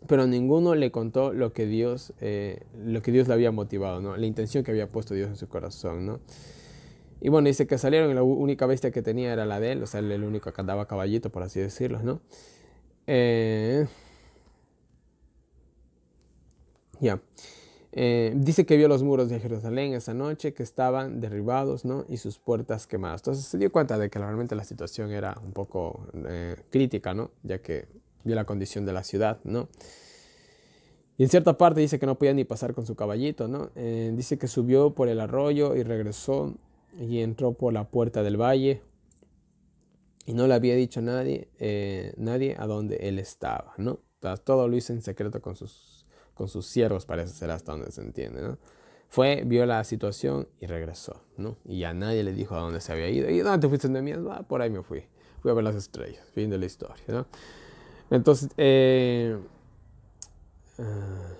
pero ninguno le contó lo que Dios, eh, lo que Dios le había motivado, ¿no? la intención que había puesto Dios en su corazón. Y bueno, dice que salieron y la única bestia que tenía era la de él, o sea, el único que andaba caballito, por así decirlo. ¿no? Eh, ya. Eh, dice que vio los muros de Jerusalén esa noche que estaban derribados ¿no? y sus puertas quemadas. Entonces se dio cuenta de que realmente la situación era un poco eh, crítica, ¿no? ya que vio la condición de la ciudad. ¿no? Y en cierta parte dice que no podía ni pasar con su caballito. ¿no? Eh, dice que subió por el arroyo y regresó y entró por la puerta del valle y no le había dicho a nadie, nadie a dónde él estaba. ¿no? todo lo hizo en secreto con sus con sus siervos, parece ser hasta donde se entiende, ¿no? Fue, vio la situación y regresó, ¿no? Y ya nadie le dijo a dónde se había ido. ¿Y dónde te fuiste de Ah, por ahí me fui. Fui a ver las estrellas. Fin de la historia, ¿no? Entonces, eh, ah.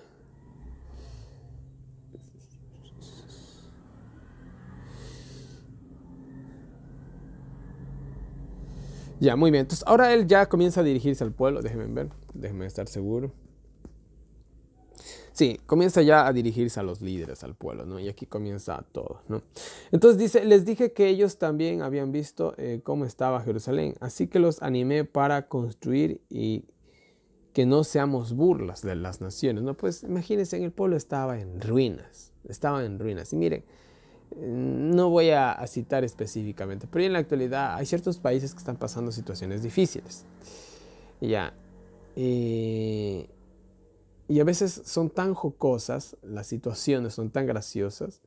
Ya, muy bien. Entonces ahora él ya comienza a dirigirse al pueblo. Déjenme ver, déjenme estar seguro. Sí, comienza ya a dirigirse a los líderes, al pueblo, ¿no? Y aquí comienza todo, ¿no? Entonces dice, les dije que ellos también habían visto eh, cómo estaba Jerusalén, así que los animé para construir y que no seamos burlas de las naciones, ¿no? Pues imagínense, el pueblo estaba en ruinas, estaba en ruinas. Y miren, mm, no voy a, citar específicamente, pero en la actualidad hay ciertos países que están pasando situaciones difíciles. Ya. y... Eh, y a veces son tan jocosas, las situaciones son tan graciosas,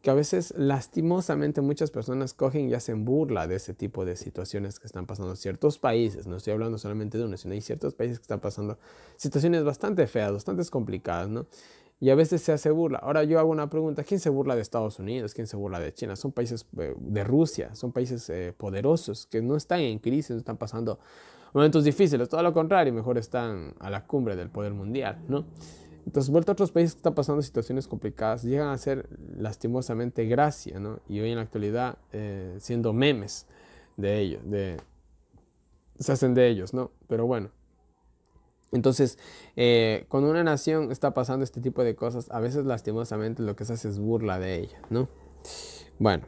que a veces lastimosamente muchas personas cogen y hacen burla de ese tipo de situaciones que están pasando ciertos países. No estoy hablando solamente de uno, sino hay ciertos países que están pasando situaciones bastante feas, bastante complicadas, ¿no? Y a veces se hace burla. Ahora yo hago una pregunta, ¿quién se burla de Estados Unidos? ¿Quién se burla de China? Son países eh, de Rusia, son países eh, poderosos que no están en crisis, no están pasando momentos difíciles, todo lo contrario, mejor están a la cumbre del poder mundial, ¿no? Entonces, vuelta a otros países que están pasando situaciones complicadas, llegan a ser lastimosamente gracia, ¿no? Y hoy en la actualidad eh, siendo memes de ellos, de, se hacen de ellos, ¿no? Pero bueno. Entonces, eh, cuando una nación está pasando este tipo de cosas, a veces lastimosamente lo que se hace es burla de ella, ¿no? Bueno.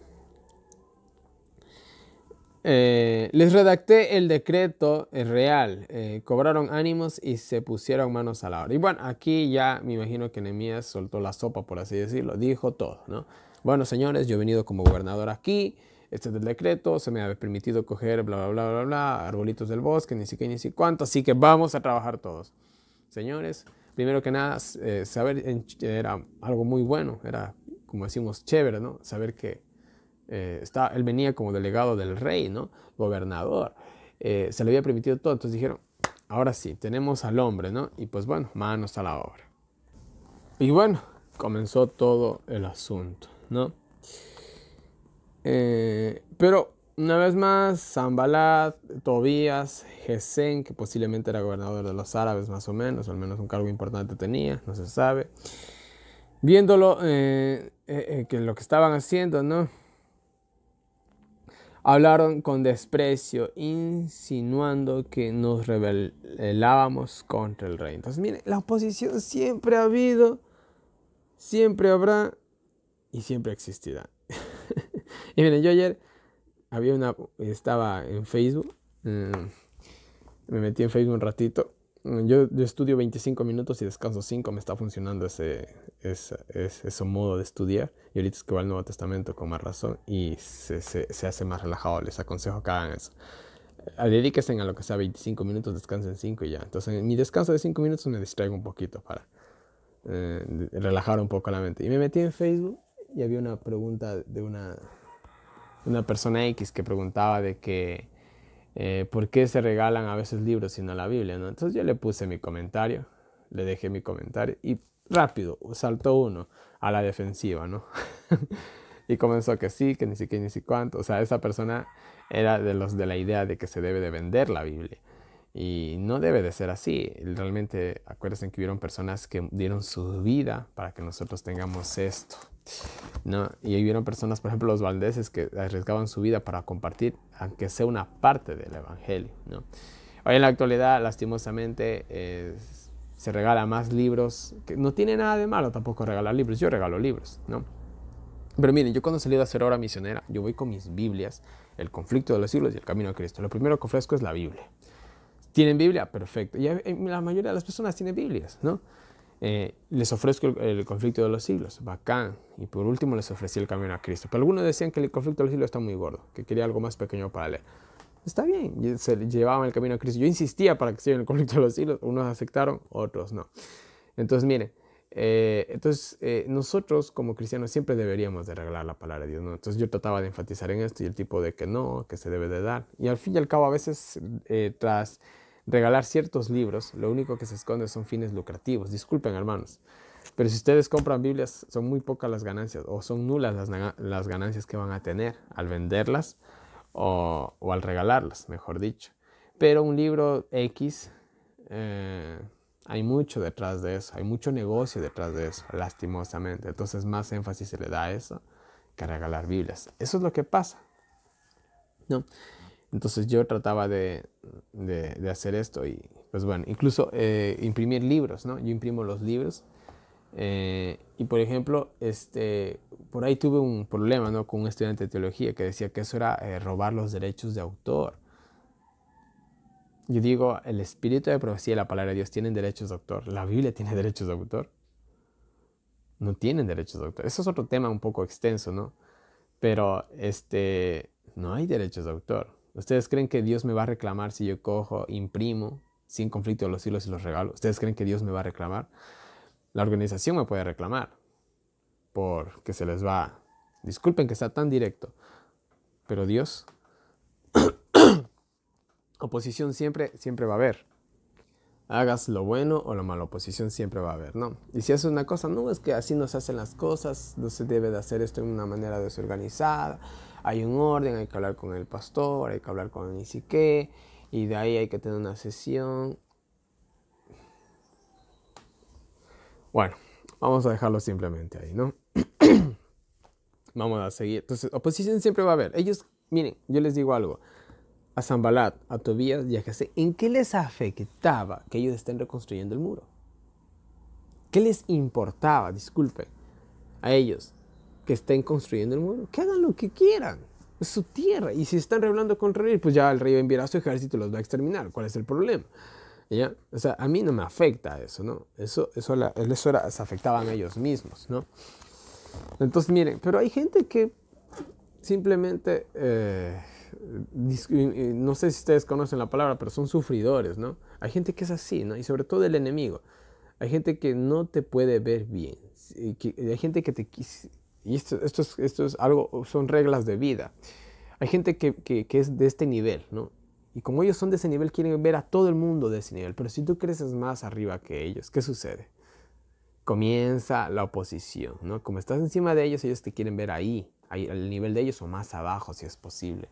Eh, les redacté el decreto eh, real. Eh, cobraron ánimos y se pusieron manos a la obra. Y bueno, aquí ya me imagino que Nemías soltó la sopa, por así decirlo. Dijo todo, ¿no? Bueno, señores, yo he venido como gobernador aquí. Este es el decreto. Se me ha permitido coger bla, bla, bla, bla, bla. Arbolitos del bosque, ni siquiera, ni siquiera cuánto. Así que vamos a trabajar todos. Señores, primero que nada, saber era algo muy bueno. Era, como decimos, chévere, ¿no? Saber que eh, está, él venía como delegado del rey, ¿no? Gobernador. Eh, se le había permitido todo, entonces dijeron, ahora sí, tenemos al hombre, ¿no? Y pues bueno, manos a la obra. Y bueno, comenzó todo el asunto, ¿no? Eh, pero una vez más, Zambalat, Tobías, Gesén, que posiblemente era gobernador de los árabes más o menos, al menos un cargo importante tenía, no se sabe, viéndolo que lo que estaban haciendo, ¿no? Hablaron con desprecio, insinuando que nos rebelábamos contra el rey. Entonces, miren, la oposición siempre ha habido, siempre habrá y siempre existirá. y miren, yo ayer había una, estaba en Facebook, mm, me metí en Facebook un ratito Mm, yo, estudio 25 minutos y descanso 5, me está funcionando ese, modo de estudiar. Y ahorita es que va al Nuevo Testamento con más razón y se, hace más relajado. Les aconsejo que hagan eso. Ah, dedíquense a lo que sea 25 minutos, descansen 5 y ya. Entonces, en mi descanso de 5 minutos me distraigo un poquito para eh, relajar un poco la mente. Y me metí en Facebook y había una pregunta de una, una persona X que preguntaba de que eh, por qué se regalan a veces libros sino la Biblia, ¿no? Entonces yo le puse mi comentario, le dejé mi comentario y rápido saltó uno a la defensiva, ¿no? y comenzó que sí, que ni siquiera ni si cuánto. O sea, esa persona era de los de la idea de que se debe de vender la Biblia. Y no debe de ser así. Realmente, acuérdense que hubieron personas que dieron su vida para que nosotros tengamos esto. No, y ahí vieron personas, por ejemplo, los valdeses, que arriesgaban su vida para compartir, aunque sea una parte del Evangelio. ¿no? Hoy en la actualidad, lastimosamente, se regala más libros. Que no tiene nada de malo tampoco regalar libros. Yo regalo libros, ¿no? Pero miren, yo cuando salí de hacer obra misionera, yo voy con mis Biblias, El conflicto de los siglos y El camino a Cristo. Lo primero que ofrezco es la Biblia. ¿Tienen Biblia? Perfecto. Y la mayoría de las personas tienen Biblias, ¿no? Eh, les ofrezco el, conflicto de los siglos, bacán. Y por último les ofrecí el camino a Cristo. Pero algunos decían que el conflicto de los siglos está muy gordo, que quería algo más pequeño para leer. Está bien, se llevaban el camino a Cristo. Yo insistía para que siguieran el conflicto de los siglos. Unos aceptaron, otros no. Entonces, miren, eh, entonces eh, nosotros como cristianos siempre deberíamos de regalar la palabra de Dios. Entonces yo trataba de enfatizar en esto y el tipo de que no, que se debe de dar. Y al fin y al cabo a veces tras regalar ciertos libros, lo único que se esconde son fines lucrativos. Disculpen, hermanos. Pero si ustedes compran Biblias, son muy pocas las ganancias o son nulas las, ganancias que van a tener al venderlas o, al regalarlas, mejor dicho. Pero un libro X, eh, hay mucho detrás de eso, hay mucho negocio detrás de eso, lastimosamente. Entonces más énfasis se le da a eso que a regalar Biblias. Eso es lo que pasa. ¿no? Entonces yo trataba de, hacer esto y pues bueno, incluso eh, imprimir libros, ¿no? Yo imprimo los libros. Eh, y por ejemplo, este, por ahí tuve un problema ¿no? con un estudiante de teología que decía que eso era eh, robar los derechos de autor. Yo digo, el espíritu de profecía y la palabra de Dios tienen derechos de autor. La Biblia tiene derechos de autor. No tienen derechos de autor. Eso es otro tema un poco extenso, ¿no? Pero este, no hay derechos de autor. ¿Ustedes creen que Dios me va a reclamar si yo cojo, imprimo, sin conflicto los hilos y los regalo? ¿Ustedes creen que Dios me va a reclamar? La organización me puede reclamar porque se les va. Disculpen que está tan directo, pero Dios, oposición siempre, siempre va a haber hagas lo bueno o lo malo, oposición siempre va a haber, ¿no? Y si haces una cosa, no, es que así nos hacen las cosas, no se debe de hacer esto de una manera desorganizada, hay un orden, hay que hablar con el pastor, hay que hablar con ni qué, y de ahí hay que tener una sesión. Bueno, vamos a dejarlo simplemente ahí, ¿no? vamos a seguir. Entonces, oposición siempre va a haber. Ellos, miren, yo les digo algo a Zambalat, a Tobías y a sé, ¿en qué les afectaba que ellos estén reconstruyendo el muro? ¿Qué les importaba, disculpe, a ellos que estén construyendo el muro? Que hagan lo que quieran, es su tierra. Y si están rebelando contra él, pues ya el rey enviará a su ejército y los va a exterminar. ¿Cuál es el problema? ¿Ya? O sea, a mí no me afecta eso, ¿no? Eso, eso, la, eso se afectaban a ellos mismos, ¿no? Entonces, miren, pero hay gente que simplemente... Eh, eh, eh, no sé si ustedes conocen la palabra, pero son sufridores, ¿no? Hay gente que es así, ¿no? Y sobre todo el enemigo. Hay gente que no te puede ver bien. Hay gente que te... Y esto, esto, es, algo, son reglas de vida. Hay gente que, que es de este nivel, ¿no? Y como ellos son de ese nivel, quieren ver a todo el mundo de ese nivel. Pero si tú creces más arriba que ellos, ¿qué sucede? Comienza la oposición, ¿no? Como estás encima de ellos, ellos te quieren ver ahí, al nivel de ellos o más abajo si es posible.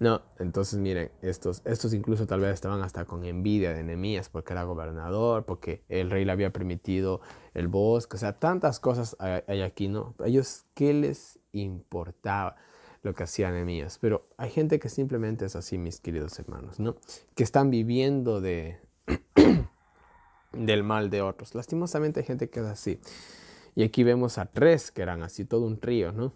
No, entonces miren, estos, estos incluso tal vez estaban hasta con envidia de Nehemías porque era gobernador, porque el rey le había permitido el bosque, o sea, tantas cosas hay aquí, ¿no? ellos, ¿qué les importaba lo que hacía Nehemías? Pero hay gente que simplemente es así, mis queridos hermanos, ¿no? Que están viviendo de del mal de otros. Lastimosamente hay gente que es así. Y aquí vemos a tres que eran así, todo un río, ¿no?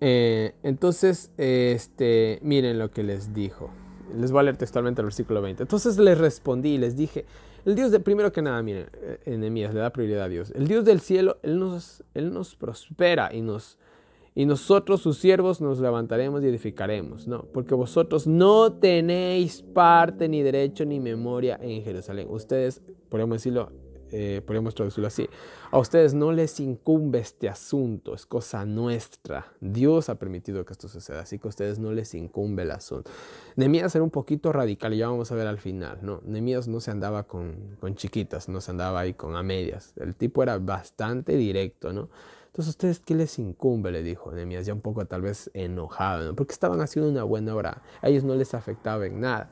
Eh, entonces, este, miren lo que les dijo. Les voy a leer textualmente el versículo 20. Entonces les respondí y les dije, el Dios de, primero que nada, miren, eh, enemías, le da prioridad a Dios. El Dios del cielo, Él nos, él nos prospera y nos... Y nosotros, sus siervos, nos levantaremos y edificaremos, ¿no? Porque vosotros no tenéis parte, ni derecho, ni memoria en Jerusalén. Ustedes, podemos decirlo, eh, podríamos traducirlo así. A ustedes no les incumbe este asunto, es cosa nuestra. Dios ha permitido que esto suceda, así que a ustedes no les incumbe el asunto. Nemías era un poquito radical y ya vamos a ver al final, ¿no? Nemías no se andaba con, chiquitas, no se andaba ahí con a medias. El tipo era bastante directo, ¿no? Entonces, ¿ustedes qué les incumbe? Le dijo Nemías, ya un poco tal vez enojado, ¿no? Porque estaban haciendo una buena obra. A ellos no les afectaba en nada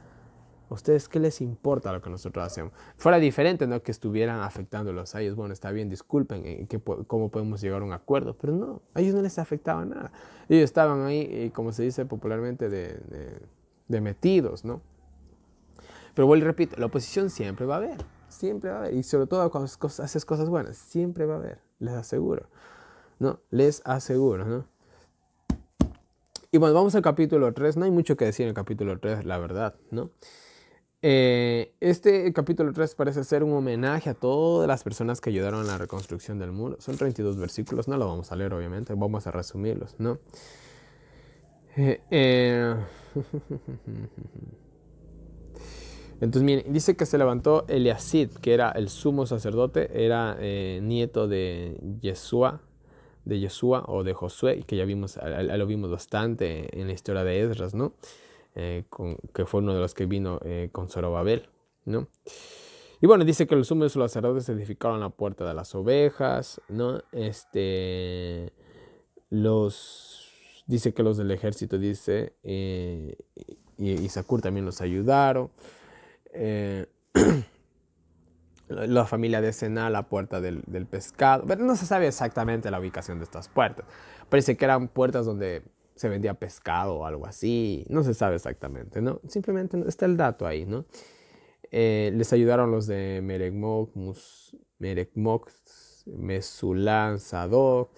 ustedes qué les importa lo que nosotros hacemos? Fuera diferente, ¿no? Que estuvieran afectándolos a ellos. Bueno, está bien, disculpen eh, cómo podemos llegar a un acuerdo, pero no, a ellos no les afectaba nada. Ellos estaban ahí, eh, como se dice popularmente, de, metidos, ¿no? Pero vuelvo y repito, la oposición siempre va a haber, siempre va a haber, y sobre todo cuando haces cosas buenas, siempre va a haber, les aseguro, ¿no? Les aseguro, ¿no? Y bueno, vamos al capítulo 3, no hay mucho que decir en el capítulo 3, la verdad, ¿no? Eh, este capítulo 3 parece ser un homenaje a todas las personas que ayudaron a la reconstrucción del muro. Son 32 versículos, no lo vamos a leer obviamente, vamos a resumirlos, ¿no? Eh, eh, Entonces, miren, dice que se levantó Eliasid, que era el sumo sacerdote, era nieto de Yeshua, de o de Josué, que ya vimos, lo vimos bastante en la historia de Esdras, ¿no? Eh, que fue uno de los que vino eh, con Zorobabel, ¿no? Y bueno, dice que los los sacerdotes edificaron la puerta de las ovejas, ¿no? Este, los, dice que los del ejército, dice, eh, y, Sakur también los ayudaron. la familia de Sena, la puerta del, del, pescado. Pero no se sabe exactamente la ubicación de estas puertas. Parece que eran puertas donde se vendía pescado o algo así, no se sabe exactamente, ¿no? Simplemente está el dato ahí, ¿no? Eh, les ayudaron los de Merekmok, Mesulán, Sadok.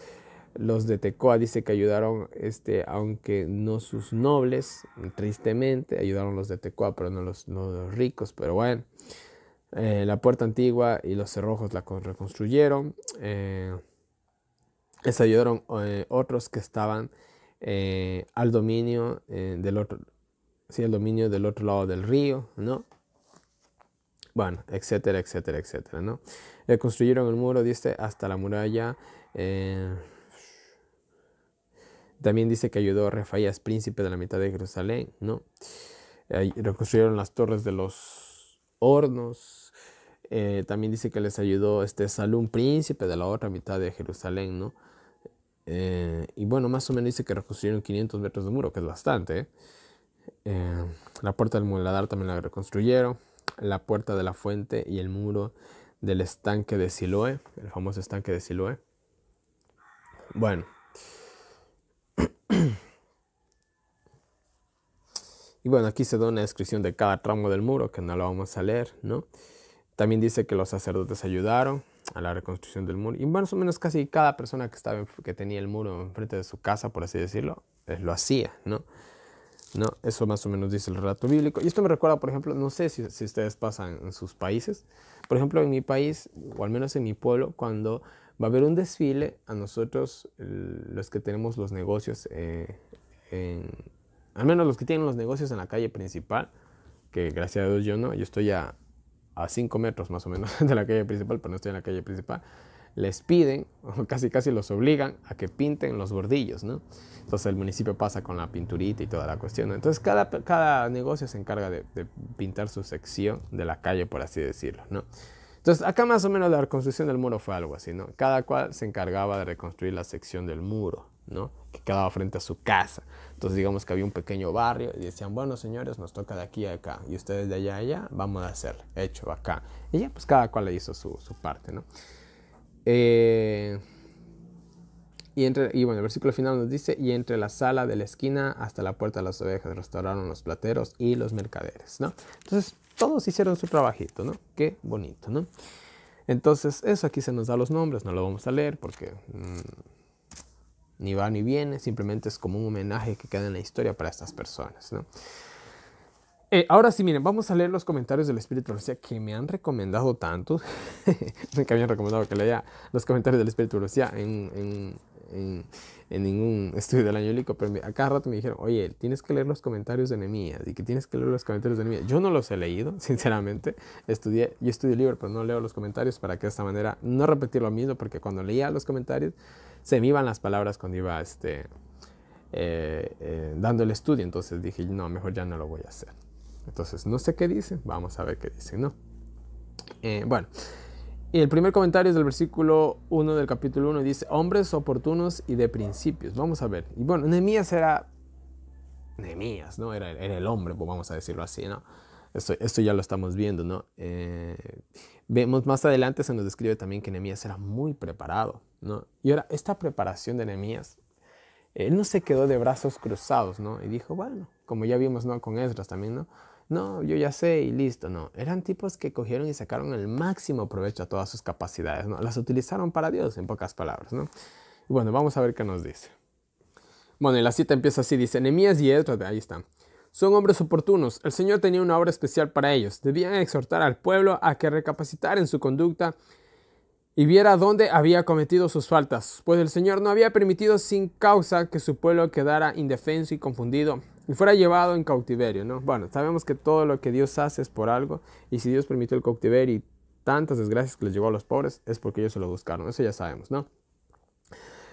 los de Tecoa dice que ayudaron, este, aunque no sus nobles, tristemente, ayudaron los de Tecoa, pero no los, ricos, pero bueno. Eh, la puerta antigua y los cerrojos la reconstruyeron. Eh, les ayudaron otros que estaban eh, al dominio eh, del otro, sí, dominio del otro lado del río, ¿no? Bueno, etcétera, etcétera, etcétera, ¿no? Reconstruyeron el muro, dice, hasta la muralla. Eh, también dice que ayudó a Refaías, príncipe de la mitad de Jerusalén, ¿no? reconstruyeron las torres de los hornos. también dice que les ayudó este Salún, príncipe de la otra mitad de Jerusalén, ¿no? Eh, y bueno, más o menos dice que reconstruyeron 500 metros de muro, que es bastante. Eh, la puerta del muladar también la reconstruyeron. La puerta de la fuente y el muro del estanque de Siloe el famoso estanque de Siloé. Bueno. y bueno, aquí se da una descripción de cada tramo del muro, que no lo vamos a leer, ¿no? También dice que los sacerdotes ayudaron, a la reconstrucción del muro. Y más o menos casi cada persona que, estaba, que tenía el muro enfrente de su casa, por así decirlo, eh, lo hacía, ¿no? ¿no? Eso más o menos dice el relato bíblico. Y esto me recuerda, por ejemplo, no sé si, ustedes pasan en sus países, por ejemplo, en mi país, o al menos en mi pueblo, cuando va a haber un desfile, a nosotros, los que tenemos los negocios, eh, en, al menos los que tienen los negocios en la calle principal, que gracias a Dios yo no, yo estoy ya a 5 metros más o menos de la calle principal, pero no estoy en la calle principal, les piden, o casi casi los obligan a que pinten los bordillos, ¿no? Entonces el municipio pasa con la pinturita y toda la cuestión, Entonces cada, cada negocio se encarga de, de, pintar su sección de la calle, por así decirlo, ¿no? Entonces acá más o menos la reconstrucción del muro fue algo así, ¿no? Cada cual se encargaba de reconstruir la sección del muro, ¿no? Que quedaba frente a su casa. Entonces digamos que había un pequeño barrio y decían, bueno señores, nos toca de aquí a acá y ustedes de allá a allá, vamos a hacer, hecho acá. Y ya pues cada cual le hizo su, su parte, ¿no? Eh, y, entre, y bueno, el versículo final nos dice, y entre la sala de la esquina hasta la puerta de las ovejas restauraron los plateros y los mercaderes, ¿no? Entonces todos hicieron su trabajito, ¿no? Qué bonito, ¿no? Entonces, eso aquí se nos da los nombres, no lo vamos a leer porque mm, ni va ni viene, simplemente es como un homenaje que queda en la historia para estas personas. Eh, ahora sí, miren, vamos a leer los comentarios del Espíritu Lucía que me han recomendado tantos. Nunca habían recomendado que lea los comentarios del Espíritu de en, en, en, ningún estudio del año pero a cada rato me dijeron, oye, tienes que leer los comentarios de Nehemías y que tienes que leer los comentarios de Nehemías. Yo no los he leído, sinceramente. Estudié, yo estudié libro, pero no leo los comentarios para que de esta manera no repetir lo mismo, porque cuando leía los comentarios se me iban las palabras cuando iba este, eh, eh, dando el estudio. Entonces dije, no, mejor ya no lo voy a hacer. Entonces no sé qué dice, vamos a ver qué dice, ¿no? Eh, bueno, el primer comentario es del versículo 1 del capítulo 1 dice, hombres oportunos y de principios. Vamos a ver. Y bueno, Nehemías era... Nehemías, ¿no? Era, el hombre, pues, vamos a decirlo así, ¿no? Esto, esto ya lo estamos viendo, ¿no? Vemos más adelante, se nos describe también que Nehemías era muy preparado, ¿no? Y ahora, esta preparación de Nehemías, él no se quedó de brazos cruzados, ¿no? Y dijo, bueno, como ya vimos, ¿no? Con Esdras también, ¿no? No, yo ya sé y listo, no. Eran tipos que cogieron y sacaron el máximo provecho a todas sus capacidades, ¿no? Las utilizaron para Dios, en pocas palabras, ¿no? bueno, vamos a ver qué nos dice. Bueno, y la cita empieza así, dice, Nehemías y Esdras, ahí están son hombres oportunos. El Señor tenía una obra especial para ellos. Debían exhortar al pueblo a que recapacitar en su conducta y viera dónde había cometido sus faltas, pues el Señor no había permitido sin causa que su pueblo quedara indefenso y confundido y fuera llevado en cautiverio, ¿no? Bueno, sabemos que todo lo que Dios hace es por algo y si Dios permitió el cautiverio y tantas desgracias que les llevó a los pobres es porque ellos se lo buscaron, eso ya sabemos, ¿no?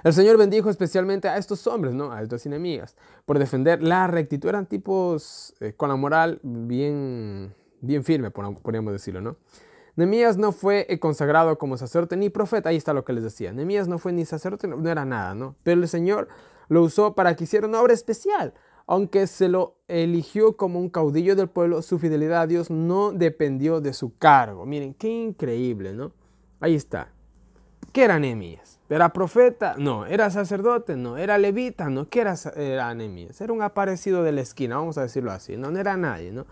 El Señor bendijo especialmente a estos hombres, ¿no? A estos enemigos, por defender la rectitud. Eran tipos eh, con la moral bien, bien firme, podríamos decirlo, ¿no? Nemías no fue eh, consagrado como sacerdote ni profeta, ahí está lo que les decía. Nemías no fue ni sacerdote, no era nada, ¿no? Pero el Señor lo usó para que hiciera una obra especial. Aunque se lo eligió como un caudillo del pueblo, su fidelidad a Dios no dependió de su cargo. Miren, qué increíble, ¿no? Ahí está. ¿Qué era Nemías? ¿Era profeta? No. ¿Era sacerdote? No. ¿Era levita? No. ¿Qué era, era Anemías? Era un aparecido de la esquina, vamos a decirlo así. No, no era nadie, ¿no?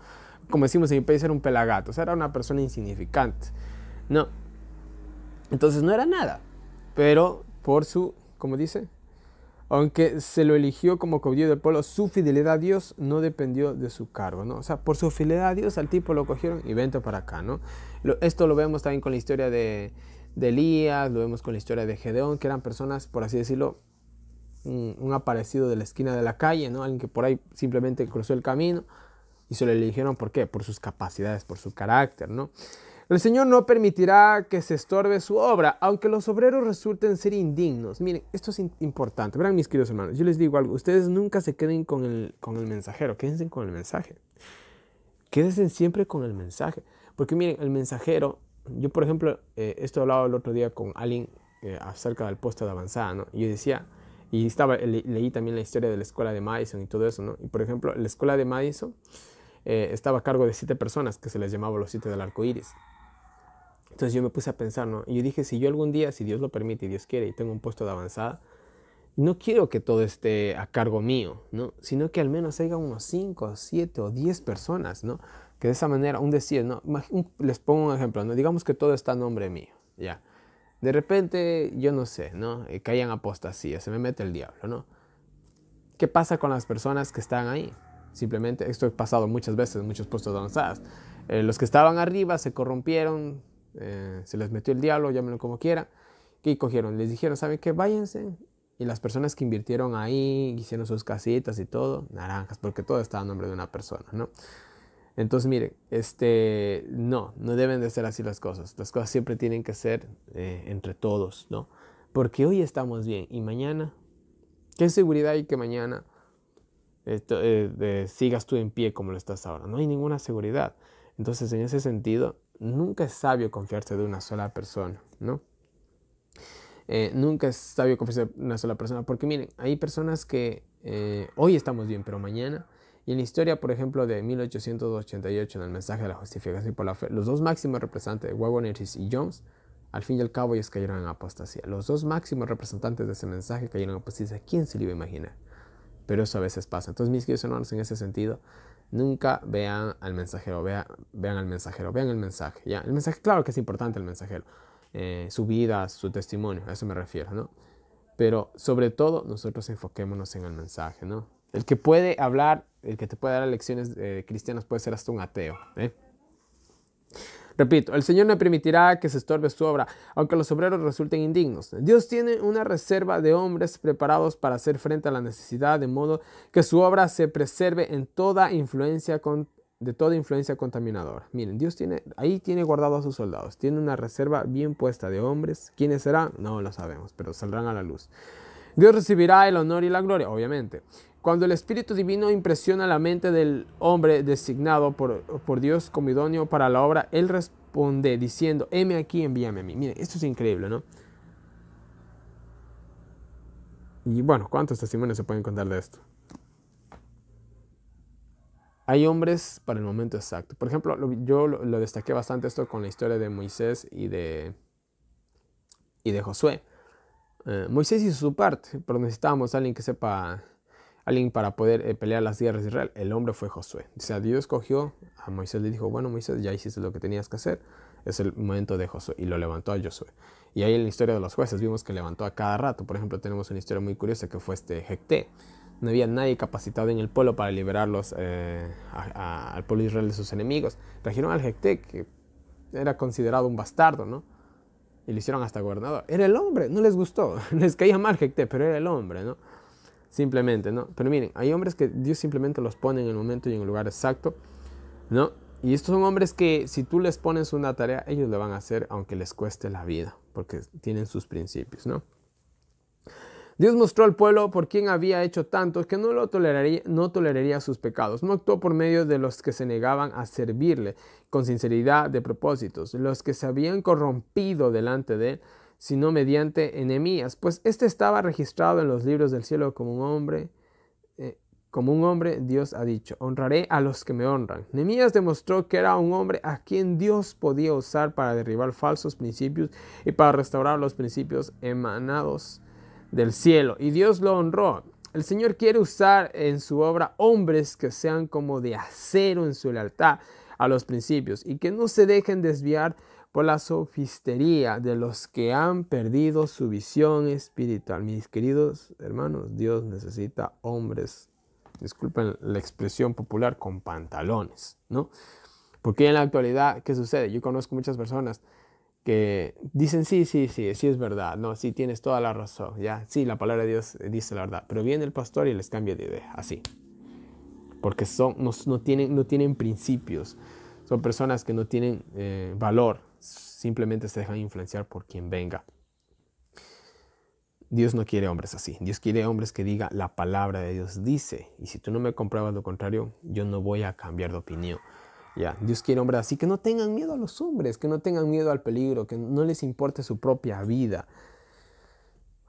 Como decimos en mi país, era un pelagato. O sea, era una persona insignificante, ¿no? Entonces no era nada. Pero por su, ¿cómo dice? Aunque se lo eligió como caudillo del pueblo, su fidelidad a Dios no dependió de su cargo, ¿no? O sea, por su fidelidad a Dios al tipo lo cogieron y vente para acá, ¿no? Esto lo vemos también con la historia de de Elías, lo vemos con la historia de Gedeón, que eran personas, por así decirlo, un aparecido de la esquina de la calle, ¿no? Alguien que por ahí simplemente cruzó el camino y se le eligieron, ¿por qué? Por sus capacidades, por su carácter, ¿no? El Señor no permitirá que se estorbe su obra, aunque los obreros resulten ser indignos. Miren, esto es importante. Verán, mis queridos hermanos, yo les digo algo. Ustedes nunca se queden con el, con el mensajero, quédense con el mensaje. Quédense siempre con el mensaje. Porque miren, el mensajero yo por ejemplo, eh, esto hablaba el otro día con alguien eh, acerca del puesto de avanzada, ¿no? Y yo decía, y estaba, leí también la historia de la escuela de Madison y todo eso, ¿no? Y por ejemplo, la escuela de Madison eh, estaba a cargo de siete personas que se les llamaba los siete del arco iris. Entonces yo me puse a pensar, ¿no? Y yo dije, si yo algún día, si Dios lo permite y Dios quiere, y tengo un puesto de avanzada, no quiero que todo esté a cargo mío, ¿no? Sino que al menos haya unos cinco, siete o diez personas, ¿no? que de esa manera, un decir, les pongo un ejemplo, digamos que todo está a nombre mío, ya. De repente, yo no sé, ¿no? que eh, hayan apostasía, se me mete el diablo, ¿no? ¿Qué pasa con las personas que están ahí? Simplemente, esto he pasado muchas veces en muchos puestos avanzados. Eh, los que estaban arriba se corrompieron, eh, se les metió el diablo, llámenlo como quiera ¿Qué cogieron? Les dijeron, ¿saben qué? Váyanse. Y las personas que invirtieron ahí, hicieron sus casitas y todo, naranjas, porque todo está a nombre de una persona, ¿no? Entonces, miren, este, no, no deben de ser así las cosas. Las cosas siempre tienen que ser eh, entre todos, ¿no? Porque hoy estamos bien y mañana, ¿qué seguridad hay que mañana eh, sigas tú en pie como lo estás ahora? No hay ninguna seguridad. Entonces, en ese sentido, nunca es sabio confiarse de una sola persona, ¿no? Eh, nunca es sabio confiarse de una sola persona, porque miren, hay personas que hoy estamos bien, pero mañana y en la historia, por ejemplo, de 1888, en el mensaje de la justificación por la fe, los dos máximos representantes de y Jones, al fin y al cabo ellos cayeron en apostasía. Los dos máximos representantes de ese mensaje cayeron en apostasía. ¿Quién se lo iba a imaginar? Pero eso a veces pasa. Entonces, mis queridos hermanos, en ese sentido, nunca vean al mensajero, vean, al mensajero, vean el mensaje. ¿ya? El mensaje, claro que es importante el mensajero. Eh, su vida, su testimonio, a eso me refiero, ¿no? Pero sobre todo nosotros enfoquémonos en el mensaje, ¿no? El que puede hablar, el que te puede dar lecciones eh, cristianas puede ser hasta un ateo. ¿eh? Repito, el Señor no permitirá que se estorbe su obra, aunque los obreros resulten indignos. Dios tiene una reserva de hombres preparados para hacer frente a la necesidad, de modo que su obra se preserve en toda influencia con, de toda influencia contaminadora. Miren, Dios tiene, ahí tiene guardado a sus soldados, tiene una reserva bien puesta de hombres. ¿Quiénes serán? No lo sabemos, pero saldrán a la luz. Dios recibirá el honor y la gloria, obviamente. Cuando el Espíritu Divino impresiona la mente del hombre designado por, Dios como idóneo para la obra, él responde diciendo, heme aquí, envíame a mí. Miren, esto es increíble, ¿no? Y bueno, ¿cuántos testimonios se pueden contar de esto? Hay hombres para el momento exacto. Por ejemplo, yo lo, destaqué bastante esto con la historia de Moisés y de, y de Josué. Eh, Moisés hizo su parte, pero necesitábamos a alguien que sepa alguien para poder eh, pelear las guerras de Israel. El hombre fue Josué. O sea, Dios escogió a Moisés, le dijo, bueno, Moisés, ya hiciste lo que tenías que hacer. Es el momento de Josué. Y lo levantó a Josué. Y ahí en la historia de los jueces vimos que levantó a cada rato. Por ejemplo, tenemos una historia muy curiosa que fue este Jecté. No había nadie capacitado en el pueblo para liberarlos eh, al pueblo de Israel de sus enemigos. Trajeron al Jecté, que era considerado un bastardo, ¿no? Y lo hicieron hasta gobernador. Era el hombre, no les gustó. Les caía mal Jecté, pero era el hombre, ¿no? simplemente, ¿no? Pero miren, hay hombres que Dios simplemente los pone en el momento y en el lugar exacto, ¿no? Y estos son hombres que si tú les pones una tarea, ellos la van a hacer aunque les cueste la vida, porque tienen sus principios, ¿no? Dios mostró al pueblo por quien había hecho tanto que no lo toleraría, no toleraría sus pecados. No actuó por medio de los que se negaban a servirle con sinceridad de propósitos, los que se habían corrompido delante de él sino mediante enemías, pues este estaba registrado en los libros del cielo como un hombre, eh, como un hombre Dios ha dicho, honraré a los que me honran. Enemías demostró que era un hombre a quien Dios podía usar para derribar falsos principios y para restaurar los principios emanados del cielo, y Dios lo honró. El Señor quiere usar en su obra hombres que sean como de acero en su lealtad a los principios y que no se dejen desviar por la sofistería de los que han perdido su visión espiritual. Mis queridos hermanos, Dios necesita hombres, disculpen la expresión popular, con pantalones, ¿no? Porque en la actualidad, ¿qué sucede? Yo conozco muchas personas que dicen, sí, sí, sí, sí es verdad, no, sí tienes toda la razón, ya, sí, la palabra de Dios dice la verdad, pero viene el pastor y les cambia de idea, así. Porque son, no, tienen, no tienen principios, son personas que no tienen eh, valor, simplemente se dejan influenciar por quien venga. Dios no quiere hombres así. Dios quiere hombres que diga la palabra de Dios dice. Y si tú no me compruebas lo contrario, yo no voy a cambiar de opinión. Ya, Dios quiere hombres así que no tengan miedo a los hombres, que no tengan miedo al peligro, que no les importe su propia vida.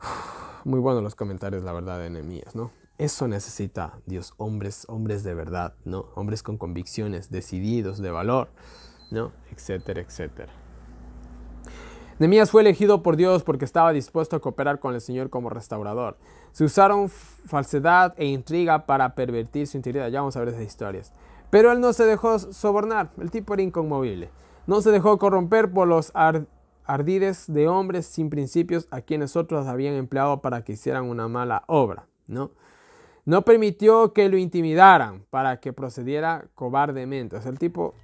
Muy buenos los comentarios, la verdad, de enemías, ¿no? Eso necesita Dios, hombres, hombres de verdad, ¿no? Hombres con convicciones, decididos, de valor, ¿no? Etcétera, etcétera. Nemías fue elegido por Dios porque estaba dispuesto a cooperar con el Señor como restaurador. Se usaron falsedad e intriga para pervertir su integridad. Ya vamos a ver esas historias. Pero él no se dejó sobornar. El tipo era inconmovible. No se dejó corromper por los ardides de hombres sin principios a quienes otros habían empleado para que hicieran una mala obra. ¿no? no permitió que lo intimidaran para que procediera cobardemente. O sea, el tipo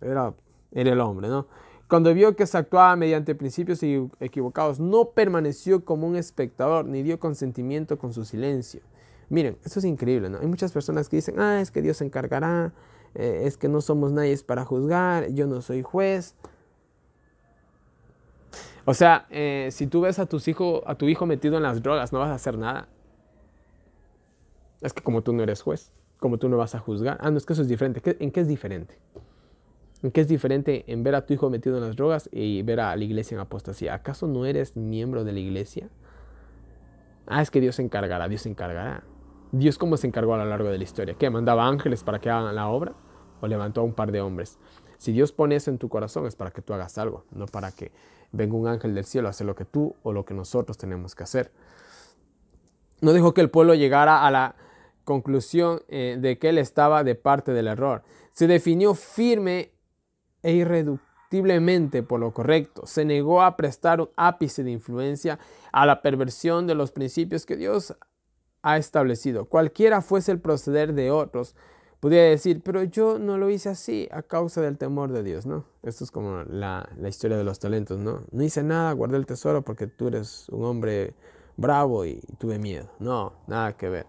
era, era el hombre, ¿no? Cuando vio que se actuaba mediante principios equivocados, no permaneció como un espectador, ni dio consentimiento con su silencio. Miren, eso es increíble, ¿no? Hay muchas personas que dicen, ah, es que Dios se encargará, eh, es que no somos nadie para juzgar, yo no soy juez. O sea, eh, si tú ves a, tus hijos, a tu hijo metido en las drogas, no vas a hacer nada. Es que como tú no eres juez, como tú no vas a juzgar. Ah, no, es que eso es diferente. ¿En qué es diferente? ¿Qué es diferente en ver a tu hijo metido en las drogas y ver a la iglesia en apostasía? ¿Acaso no eres miembro de la iglesia? Ah, es que Dios se encargará, Dios se encargará. Dios cómo se encargó a lo largo de la historia, ¿qué? ¿Mandaba ángeles para que hagan la obra? ¿O levantó a un par de hombres? Si Dios pone eso en tu corazón es para que tú hagas algo, no para que venga un ángel del cielo a hacer lo que tú o lo que nosotros tenemos que hacer. No dejó que el pueblo llegara a la conclusión eh, de que él estaba de parte del error. Se definió firme e irreductiblemente por lo correcto. Se negó a prestar un ápice de influencia a la perversión de los principios que Dios ha establecido. Cualquiera fuese el proceder de otros, pudiera decir, pero yo no lo hice así a causa del temor de Dios, ¿no? Esto es como la, historia de los talentos, ¿no? No hice nada, guardé el tesoro porque tú eres un hombre bravo y tuve miedo. No, nada que ver.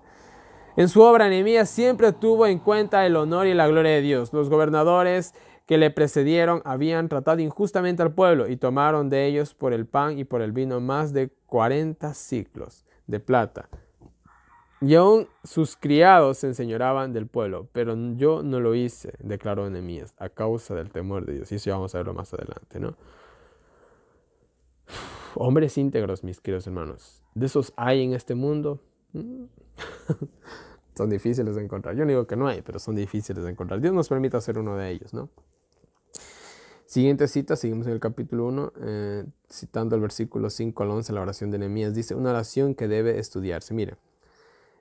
En su obra, Nehemías siempre tuvo en cuenta el honor y la gloria de Dios. Los gobernadores que le precedieron habían tratado injustamente al pueblo y tomaron de ellos por el pan y por el vino más de 40 ciclos de plata. Y aún sus criados se enseñoraban del pueblo, pero yo no lo hice, declaró Nehemías, a causa del temor de Dios. Y eso vamos a verlo más adelante, ¿no? Hombres íntegros, mis queridos hermanos. ¿De esos hay en este mundo? Mm. son difíciles de encontrar. Yo digo que no hay, pero son difíciles de encontrar. Dios nos permita ser uno de ellos, ¿no? Siguiente cita, seguimos en el capítulo 1, eh, citando el versículo 5 al 11, la oración de Nehemías. Dice, una oración que debe estudiarse. Mire,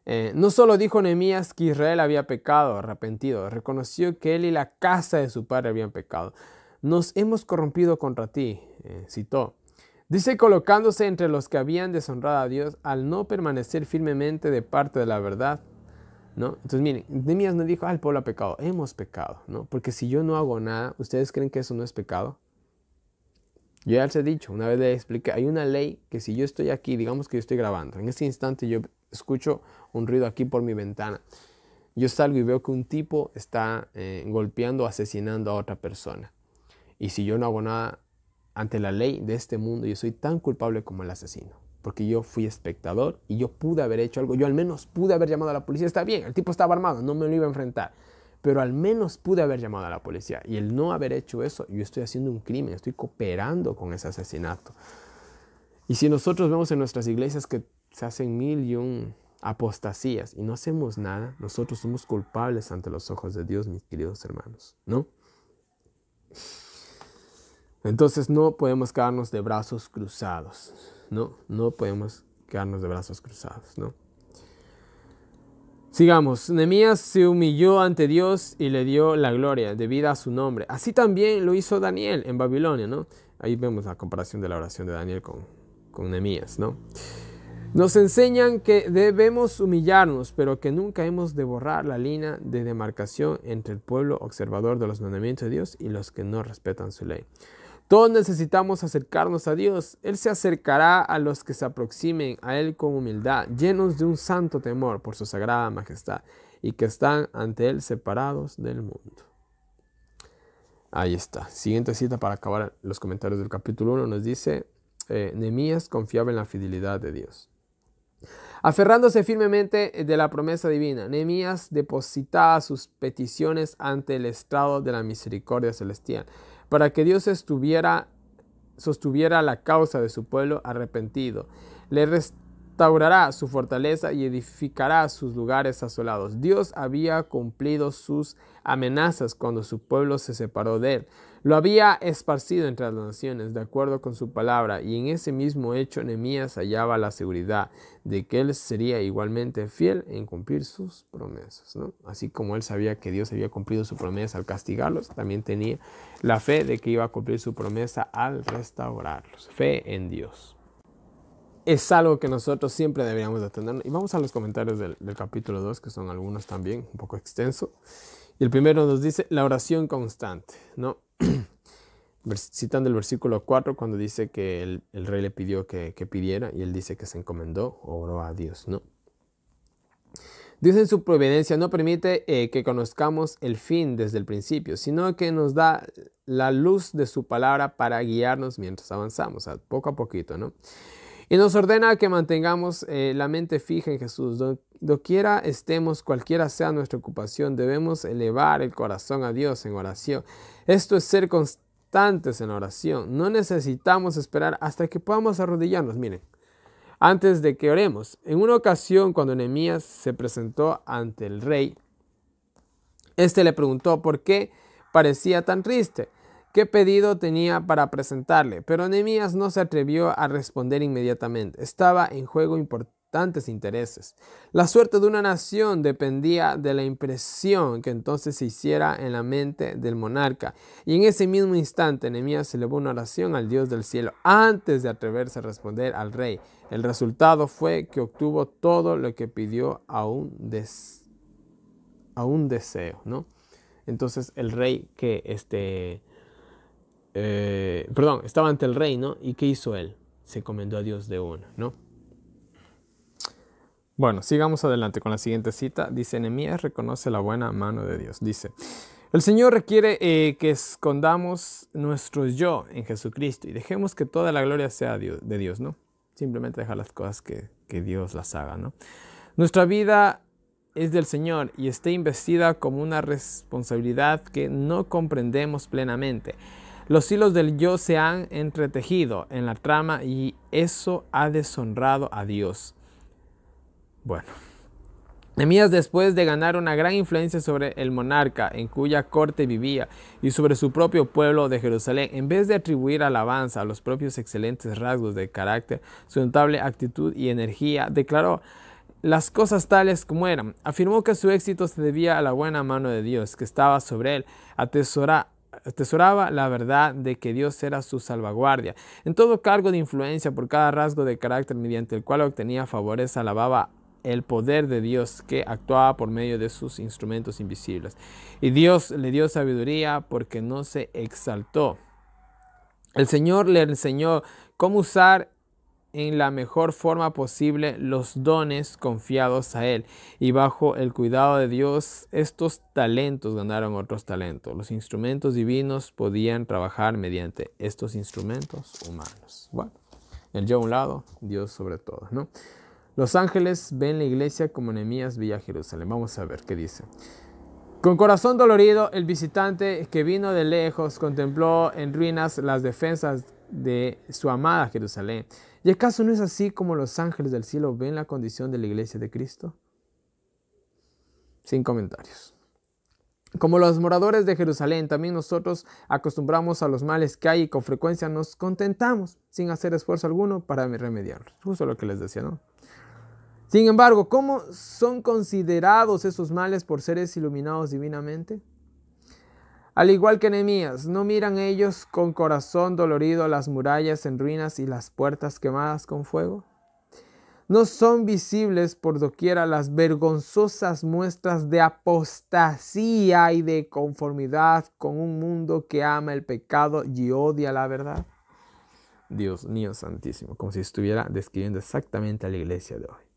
eh, no solo dijo Nehemías que Israel había pecado, arrepentido, reconoció que él y la casa de su padre habían pecado. Nos hemos corrompido contra ti, eh, citó. Dice, colocándose entre los que habían deshonrado a Dios al no permanecer firmemente de parte de la verdad, ¿no? Entonces miren, Demias no dijo, ah, el pueblo ha pecado, hemos pecado, ¿no? Porque si yo no hago nada, ¿ustedes creen que eso no es pecado? Yo ya les he dicho, una vez les expliqué, hay una ley que si yo estoy aquí, digamos que yo estoy grabando, en este instante yo escucho un ruido aquí por mi ventana, yo salgo y veo que un tipo está eh, golpeando asesinando a otra persona. Y si yo no hago nada ante la ley de este mundo, yo soy tan culpable como el asesino porque yo fui espectador y yo pude haber hecho algo, yo al menos pude haber llamado a la policía, está bien, el tipo estaba armado, no me lo iba a enfrentar, pero al menos pude haber llamado a la policía y el no haber hecho eso, yo estoy haciendo un crimen, estoy cooperando con ese asesinato. Y si nosotros vemos en nuestras iglesias que se hacen mil y un apostasías y no hacemos nada, nosotros somos culpables ante los ojos de Dios, mis queridos hermanos, ¿no? Entonces no podemos quedarnos de brazos cruzados. No, podemos quedarnos de brazos cruzados, ¿no? Sigamos. Nehemías se humilló ante Dios y le dio la gloria debida a su nombre. Así también lo hizo Daniel en Babilonia, ¿no? Ahí vemos la comparación de la oración de Daniel con, con Nehemías, ¿no? Nos enseñan que debemos humillarnos, pero que nunca hemos de borrar la línea de demarcación entre el pueblo observador de los mandamientos de Dios y los que no respetan su ley. Todos necesitamos acercarnos a Dios. Él se acercará a los que se aproximen a Él con humildad, llenos de un santo temor por su sagrada majestad y que están ante Él separados del mundo. Ahí está. Siguiente cita para acabar los comentarios del capítulo 1 nos dice, eh, Nemías confiaba en la fidelidad de Dios. Aferrándose firmemente de la promesa divina, Nehemías depositaba sus peticiones ante el estado de la misericordia celestial para que Dios sostuviera la causa de su pueblo arrepentido. Le restaurará su fortaleza y edificará sus lugares asolados. Dios había cumplido sus amenazas cuando su pueblo se separó de él. Lo había esparcido entre las naciones de acuerdo con su palabra, y en ese mismo hecho Nehemías hallaba la seguridad de que él sería igualmente fiel en cumplir sus promesas. ¿no? Así como él sabía que Dios había cumplido su promesa al castigarlos, también tenía la fe de que iba a cumplir su promesa al restaurarlos. Fe en Dios. Es algo que nosotros siempre deberíamos atender. Y vamos a los comentarios del, capítulo 2, que son algunos también un poco extenso Y el primero nos dice la oración constante, ¿no? citando el versículo 4 cuando dice que el, rey le pidió que, pidiera y él dice que se encomendó, oró a Dios, ¿no? Dios en su providencia no permite eh, que conozcamos el fin desde el principio, sino que nos da la luz de su palabra para guiarnos mientras avanzamos, poco a poquito, ¿no? Y nos ordena que mantengamos eh, la mente fija en Jesús. no quiera estemos, cualquiera sea nuestra ocupación, debemos elevar el corazón a Dios en oración esto es ser constantes en la oración. No necesitamos esperar hasta que podamos arrodillarnos. Miren, antes de que oremos, en una ocasión cuando Nehemías se presentó ante el rey, este le preguntó por qué parecía tan triste, qué pedido tenía para presentarle, pero Nehemías no se atrevió a responder inmediatamente. Estaba en juego importante importantes intereses. La suerte de una nación dependía de la impresión que entonces se hiciera en la mente del monarca. Y en ese mismo instante, Nehemías elevó una oración al Dios del cielo antes de atreverse a responder al rey. El resultado fue que obtuvo todo lo que pidió a un, a un deseo, ¿no? Entonces el rey que este eh, perdón, estaba ante el rey, ¿no? ¿Y qué hizo él? Se encomendó a Dios de uno, ¿no? Bueno, sigamos adelante con la siguiente cita. Dice, Nehemías reconoce la buena mano de Dios. Dice, el Señor requiere eh, que escondamos nuestro yo en Jesucristo y dejemos que toda la gloria sea de Dios, ¿no? Simplemente dejar las cosas que, Dios las haga, ¿no? Nuestra vida es del Señor y está investida como una responsabilidad que no comprendemos plenamente. Los hilos del yo se han entretejido en la trama y eso ha deshonrado a Dios. Bueno. Nemías, después de ganar una gran influencia sobre el monarca en cuya corte vivía y sobre su propio pueblo de Jerusalén, en vez de atribuir alabanza a los propios excelentes rasgos de carácter, su notable actitud y energía, declaró las cosas tales como eran. Afirmó que su éxito se debía a la buena mano de Dios que estaba sobre él, atesoraba la verdad de que Dios era su salvaguardia. En todo cargo de influencia por cada rasgo de carácter mediante el cual obtenía favores, alababa el poder de Dios que actuaba por medio de sus instrumentos invisibles. Y Dios le dio sabiduría porque no se exaltó. El Señor le enseñó cómo usar en la mejor forma posible los dones confiados a él. Y bajo el cuidado de Dios, estos talentos ganaron otros talentos. Los instrumentos divinos podían trabajar mediante estos instrumentos humanos. Bueno, el yo a un lado, Dios sobre todo, ¿no? Los ángeles ven la iglesia como Nehemías vía Jerusalén. Vamos a ver qué dice. Con corazón dolorido, el visitante que vino de lejos contempló en ruinas las defensas de su amada Jerusalén. ¿Y acaso no es así como los ángeles del cielo ven la condición de la iglesia de Cristo? Sin comentarios. Como los moradores de Jerusalén, también nosotros acostumbramos a los males que hay y con frecuencia nos contentamos sin hacer esfuerzo alguno para remediarlos. Justo lo que les decía, ¿no? Sin embargo, ¿cómo son considerados esos males por seres iluminados divinamente? Al igual que Nehemías, ¿no miran ellos con corazón dolorido las murallas en ruinas y las puertas quemadas con fuego? ¿No son visibles por doquiera las vergonzosas muestras de apostasía y de conformidad con un mundo que ama el pecado y odia la verdad? Dios mío santísimo, como si estuviera describiendo exactamente a la iglesia de hoy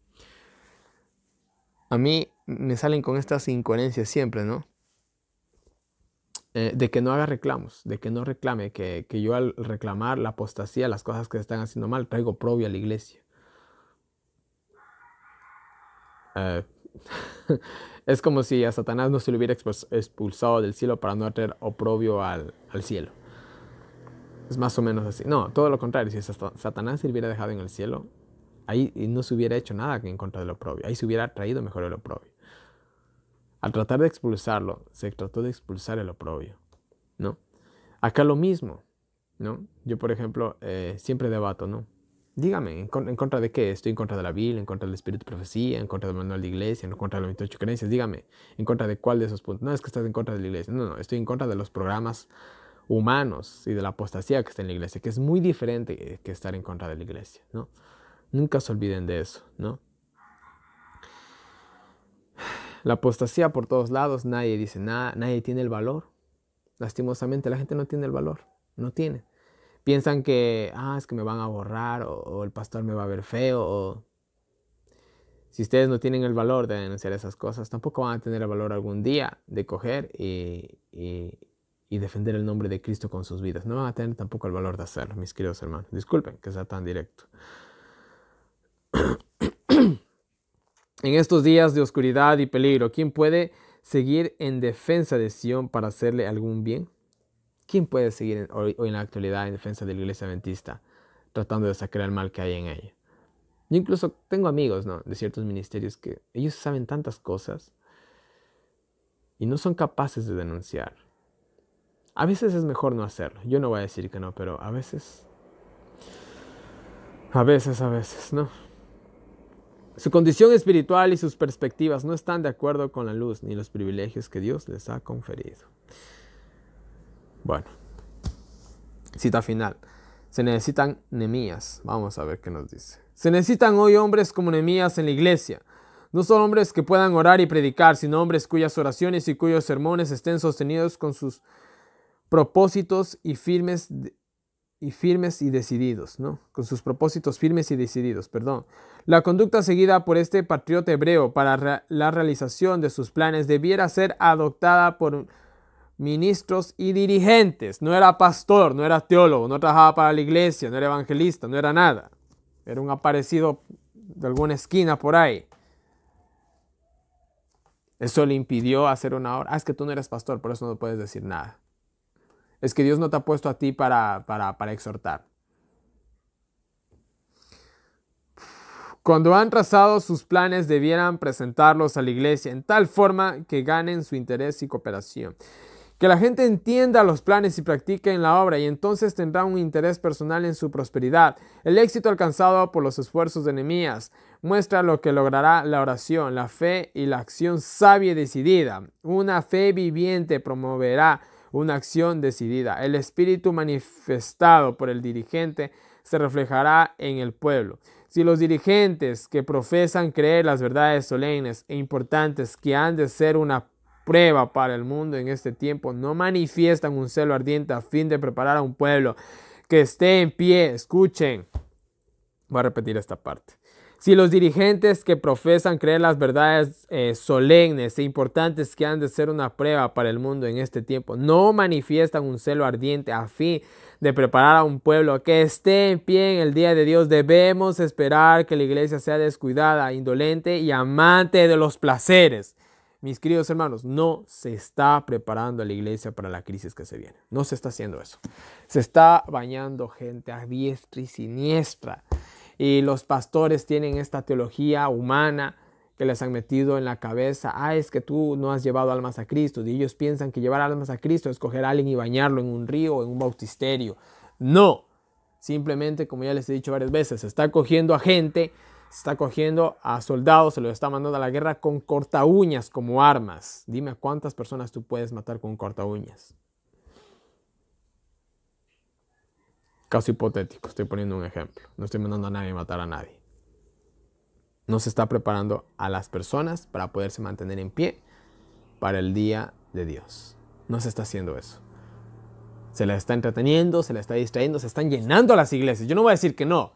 a mí me salen con estas incoherencias siempre, ¿no? Eh, de que no haga reclamos, de que no reclame, que, yo al reclamar la apostasía, las cosas que están haciendo mal, traigo oprobio a la iglesia. Eh, es como si a Satanás no se lo hubiera expulsado del cielo para no tener oprobio al, al cielo. Es más o menos así. No, todo lo contrario. Si Satanás se hubiera dejado en el cielo, Ahí no se hubiera hecho nada en contra de oprobio. ahí se hubiera traído mejor el oprobio. Al tratar de expulsarlo, se trató de expulsar el oprobio, ¿no? Acá lo mismo, ¿no? Yo, por ejemplo, eh, siempre debato, ¿no? Dígame, ¿en, contra de qué? ¿Estoy en contra de la Biblia, en contra del Espíritu de Profecía, en contra del Manual de Iglesia, en contra de las 28 creencias? Dígame, ¿en contra de cuál de esos puntos? No es que estás en contra de la Iglesia, no, no, estoy en contra de los programas humanos y de la apostasía que está en la Iglesia, que es muy diferente eh, que estar en contra de la Iglesia, ¿no? Nunca se olviden de eso, ¿no? La apostasía por todos lados, nadie dice nada, nadie tiene el valor. Lastimosamente la gente no tiene el valor, no tiene. Piensan que, ah, es que me van a borrar o, el pastor me va a ver feo o... Si ustedes no tienen el valor de denunciar esas cosas, tampoco van a tener el valor algún día de coger y defender el nombre de Cristo con sus vidas. No van a tener tampoco el valor de hacerlo, mis queridos hermanos. Disculpen que sea tan directo. En estos días de oscuridad y peligro, ¿quién puede seguir en defensa de Sion para hacerle algún bien? ¿Quién puede seguir en, hoy, en la actualidad en defensa de la iglesia adventista tratando de sacar el mal que hay en ella? Yo incluso tengo amigos de ciertos ministerios que ellos saben tantas cosas y no son capaces de denunciar. A veces es mejor no hacerlo. Yo no voy a decir que no, pero a veces... A veces, a veces, ¿no? Su condición espiritual y sus perspectivas no están de acuerdo con la luz ni los privilegios que Dios les ha conferido. Bueno, cita final. Se necesitan Nemías. Vamos a ver qué nos dice. Se necesitan hoy hombres como Nemías en la iglesia. No son hombres que puedan orar y predicar, sino hombres cuyas oraciones y cuyos sermones estén sostenidos con sus propósitos y firmes y firmes y decididos, ¿no? Con sus propósitos firmes y decididos, perdón. La conducta seguida por este patriota hebreo para la realización de sus planes debiera ser adoptada por ministros y dirigentes. No era pastor, no era teólogo, no trabajaba para la iglesia, no era evangelista, no era nada. Era un aparecido de alguna esquina por ahí. Eso le impidió hacer una obra. Ah, es que tú no eres pastor, por eso no puedes decir nada es que Dios no te ha puesto a ti para, exhortar. Cuando han trazado sus planes debieran presentarlos a la iglesia en tal forma que ganen su interés y cooperación. Que la gente entienda los planes y practique en la obra y entonces tendrá un interés personal en su prosperidad. El éxito alcanzado por los esfuerzos de Nehemías muestra lo que logrará la oración, la fe y la acción sabia y decidida. Una fe viviente promoverá una acción decidida. El espíritu manifestado por el dirigente se reflejará en el pueblo. Si los dirigentes que profesan creer las verdades solemnes e importantes que han de ser una prueba para el mundo en este tiempo no manifiestan un celo ardiente a fin de preparar a un pueblo que esté en pie, escuchen. Voy a repetir esta parte. Si los dirigentes que profesan creer las verdades eh, solemnes e importantes que han de ser una prueba para el mundo en este tiempo no manifiestan un celo ardiente a fin de preparar a un pueblo que esté en pie en el día de Dios, debemos esperar que la iglesia sea descuidada, indolente y amante de los placeres. Mis queridos hermanos, no se está preparando la iglesia para la crisis que se viene. No se está haciendo eso. Se está bañando gente a diestra y siniestra. Y los pastores tienen esta teología humana que les han metido en la cabeza, ah, es que tú no has llevado almas a Cristo. Y ellos piensan que llevar almas a Cristo es coger a alguien y bañarlo en un río o en un bautisterio. No, simplemente, como ya les he dicho varias veces, se está cogiendo a gente, se está cogiendo a soldados, se los está mandando a la guerra con corta uñas como armas. Dime a cuántas personas tú puedes matar con corta uñas. Caso hipotético, estoy poniendo un ejemplo. No estoy mandando a nadie a matar a nadie. No se está preparando a las personas para poderse mantener en pie para el día de Dios. No se está haciendo eso. Se la está entreteniendo, se la está distrayendo, se están llenando las iglesias. Yo no voy a decir que no.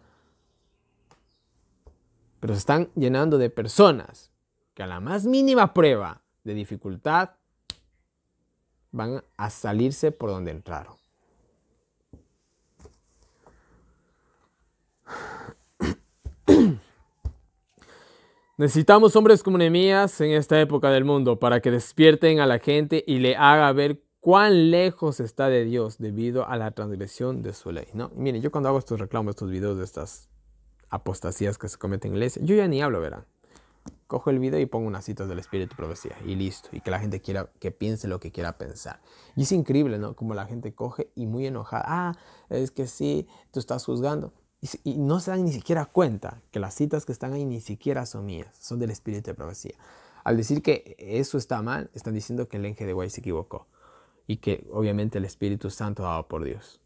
Pero se están llenando de personas que a la más mínima prueba de dificultad van a salirse por donde entraron. Necesitamos hombres como Nehemías en esta época del mundo para que despierten a la gente y le haga ver cuán lejos está de Dios debido a la transgresión de su ley. ¿no? Miren, yo cuando hago estos reclamos, estos videos de estas apostasías que se cometen en la iglesia, yo ya ni hablo, verán Cojo el video y pongo unas citas del Espíritu Profecía y listo. Y que la gente quiera, que piense lo que quiera pensar. Y es increíble, ¿no? Como la gente coge y muy enojada, ah, es que sí, tú estás juzgando. Y, no se dan ni siquiera cuenta que las citas que están ahí ni siquiera son mías, son del espíritu de profecía. Al decir que eso está mal, están diciendo que el enje de Guay se equivocó y que obviamente el Espíritu Santo dado por Dios.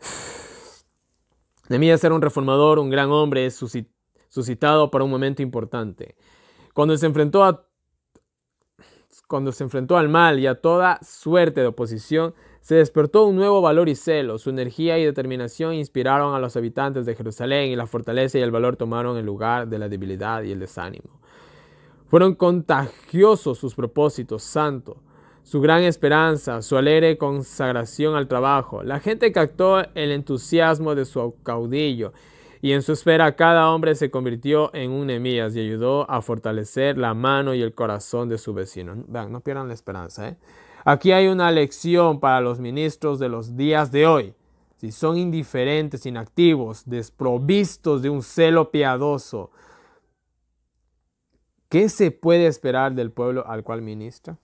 a ser un reformador, un gran hombre, suscitado para un momento importante. Cuando se enfrentó a cuando se enfrentó al mal y a toda suerte de oposición, se despertó un nuevo valor y celo. Su energía y determinación inspiraron a los habitantes de Jerusalén y la fortaleza y el valor tomaron el lugar de la debilidad y el desánimo. Fueron contagiosos sus propósitos santos, su gran esperanza, su alegre consagración al trabajo. La gente captó el entusiasmo de su caudillo y en su espera cada hombre se convirtió en un Nemías y ayudó a fortalecer la mano y el corazón de su vecino. Vean, no pierdan la esperanza, ¿eh? Aquí hay una lección para los ministros de los días de hoy. Si son indiferentes, inactivos, desprovistos de un celo piadoso, ¿qué se puede esperar del pueblo al cual ministra?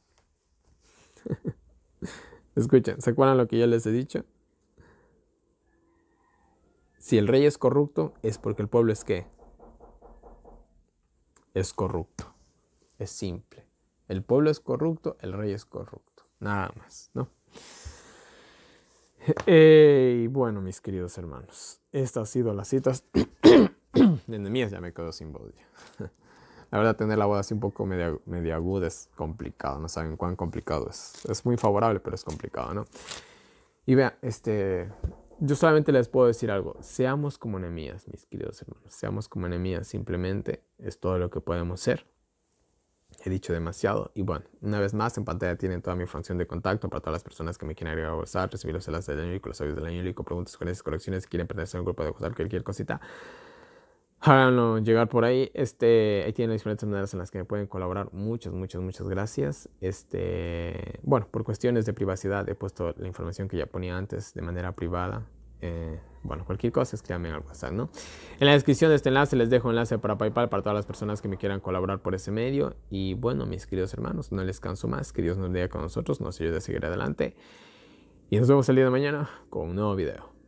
Escuchen, ¿se acuerdan lo que yo les he dicho? Si el rey es corrupto, es porque el pueblo es qué? Es corrupto. Es simple. El pueblo es corrupto, el rey es corrupto. Nada más, ¿no? y bueno, mis queridos hermanos, estas han sido las citas. De ya me quedo sin voz. La verdad, tener la voz así un poco media, aguda es complicado, no saben cuán complicado es. Es muy favorable, pero es complicado, ¿no? Y vean, este, yo solamente les puedo decir algo. Seamos como enemías, mis queridos hermanos. Seamos como enemías, simplemente es todo lo que podemos ser he dicho demasiado. Y bueno, una vez más, en pantalla tienen toda mi información de contacto para todas las personas que me quieran agregar a WhatsApp, recibir los enlaces del año, los audios del año, preguntas, con esas colecciones quieren pertenecer a un grupo de WhatsApp, cualquier cosita. Háganlo llegar por ahí. Este, ahí tienen las diferentes maneras en las que me pueden colaborar. Muchas, muchas, muchas gracias. Este, bueno, por cuestiones de privacidad he puesto la información que ya ponía antes de manera privada eh, bueno, cualquier cosa, escríbame al WhatsApp, ¿no? En la descripción de este enlace les dejo enlace para PayPal para todas las personas que me quieran colaborar por ese medio. Y bueno, mis queridos hermanos, no les canso más. Que Dios nos dé con nosotros, nos ayude a seguir adelante. Y nos vemos el día de mañana con un nuevo video.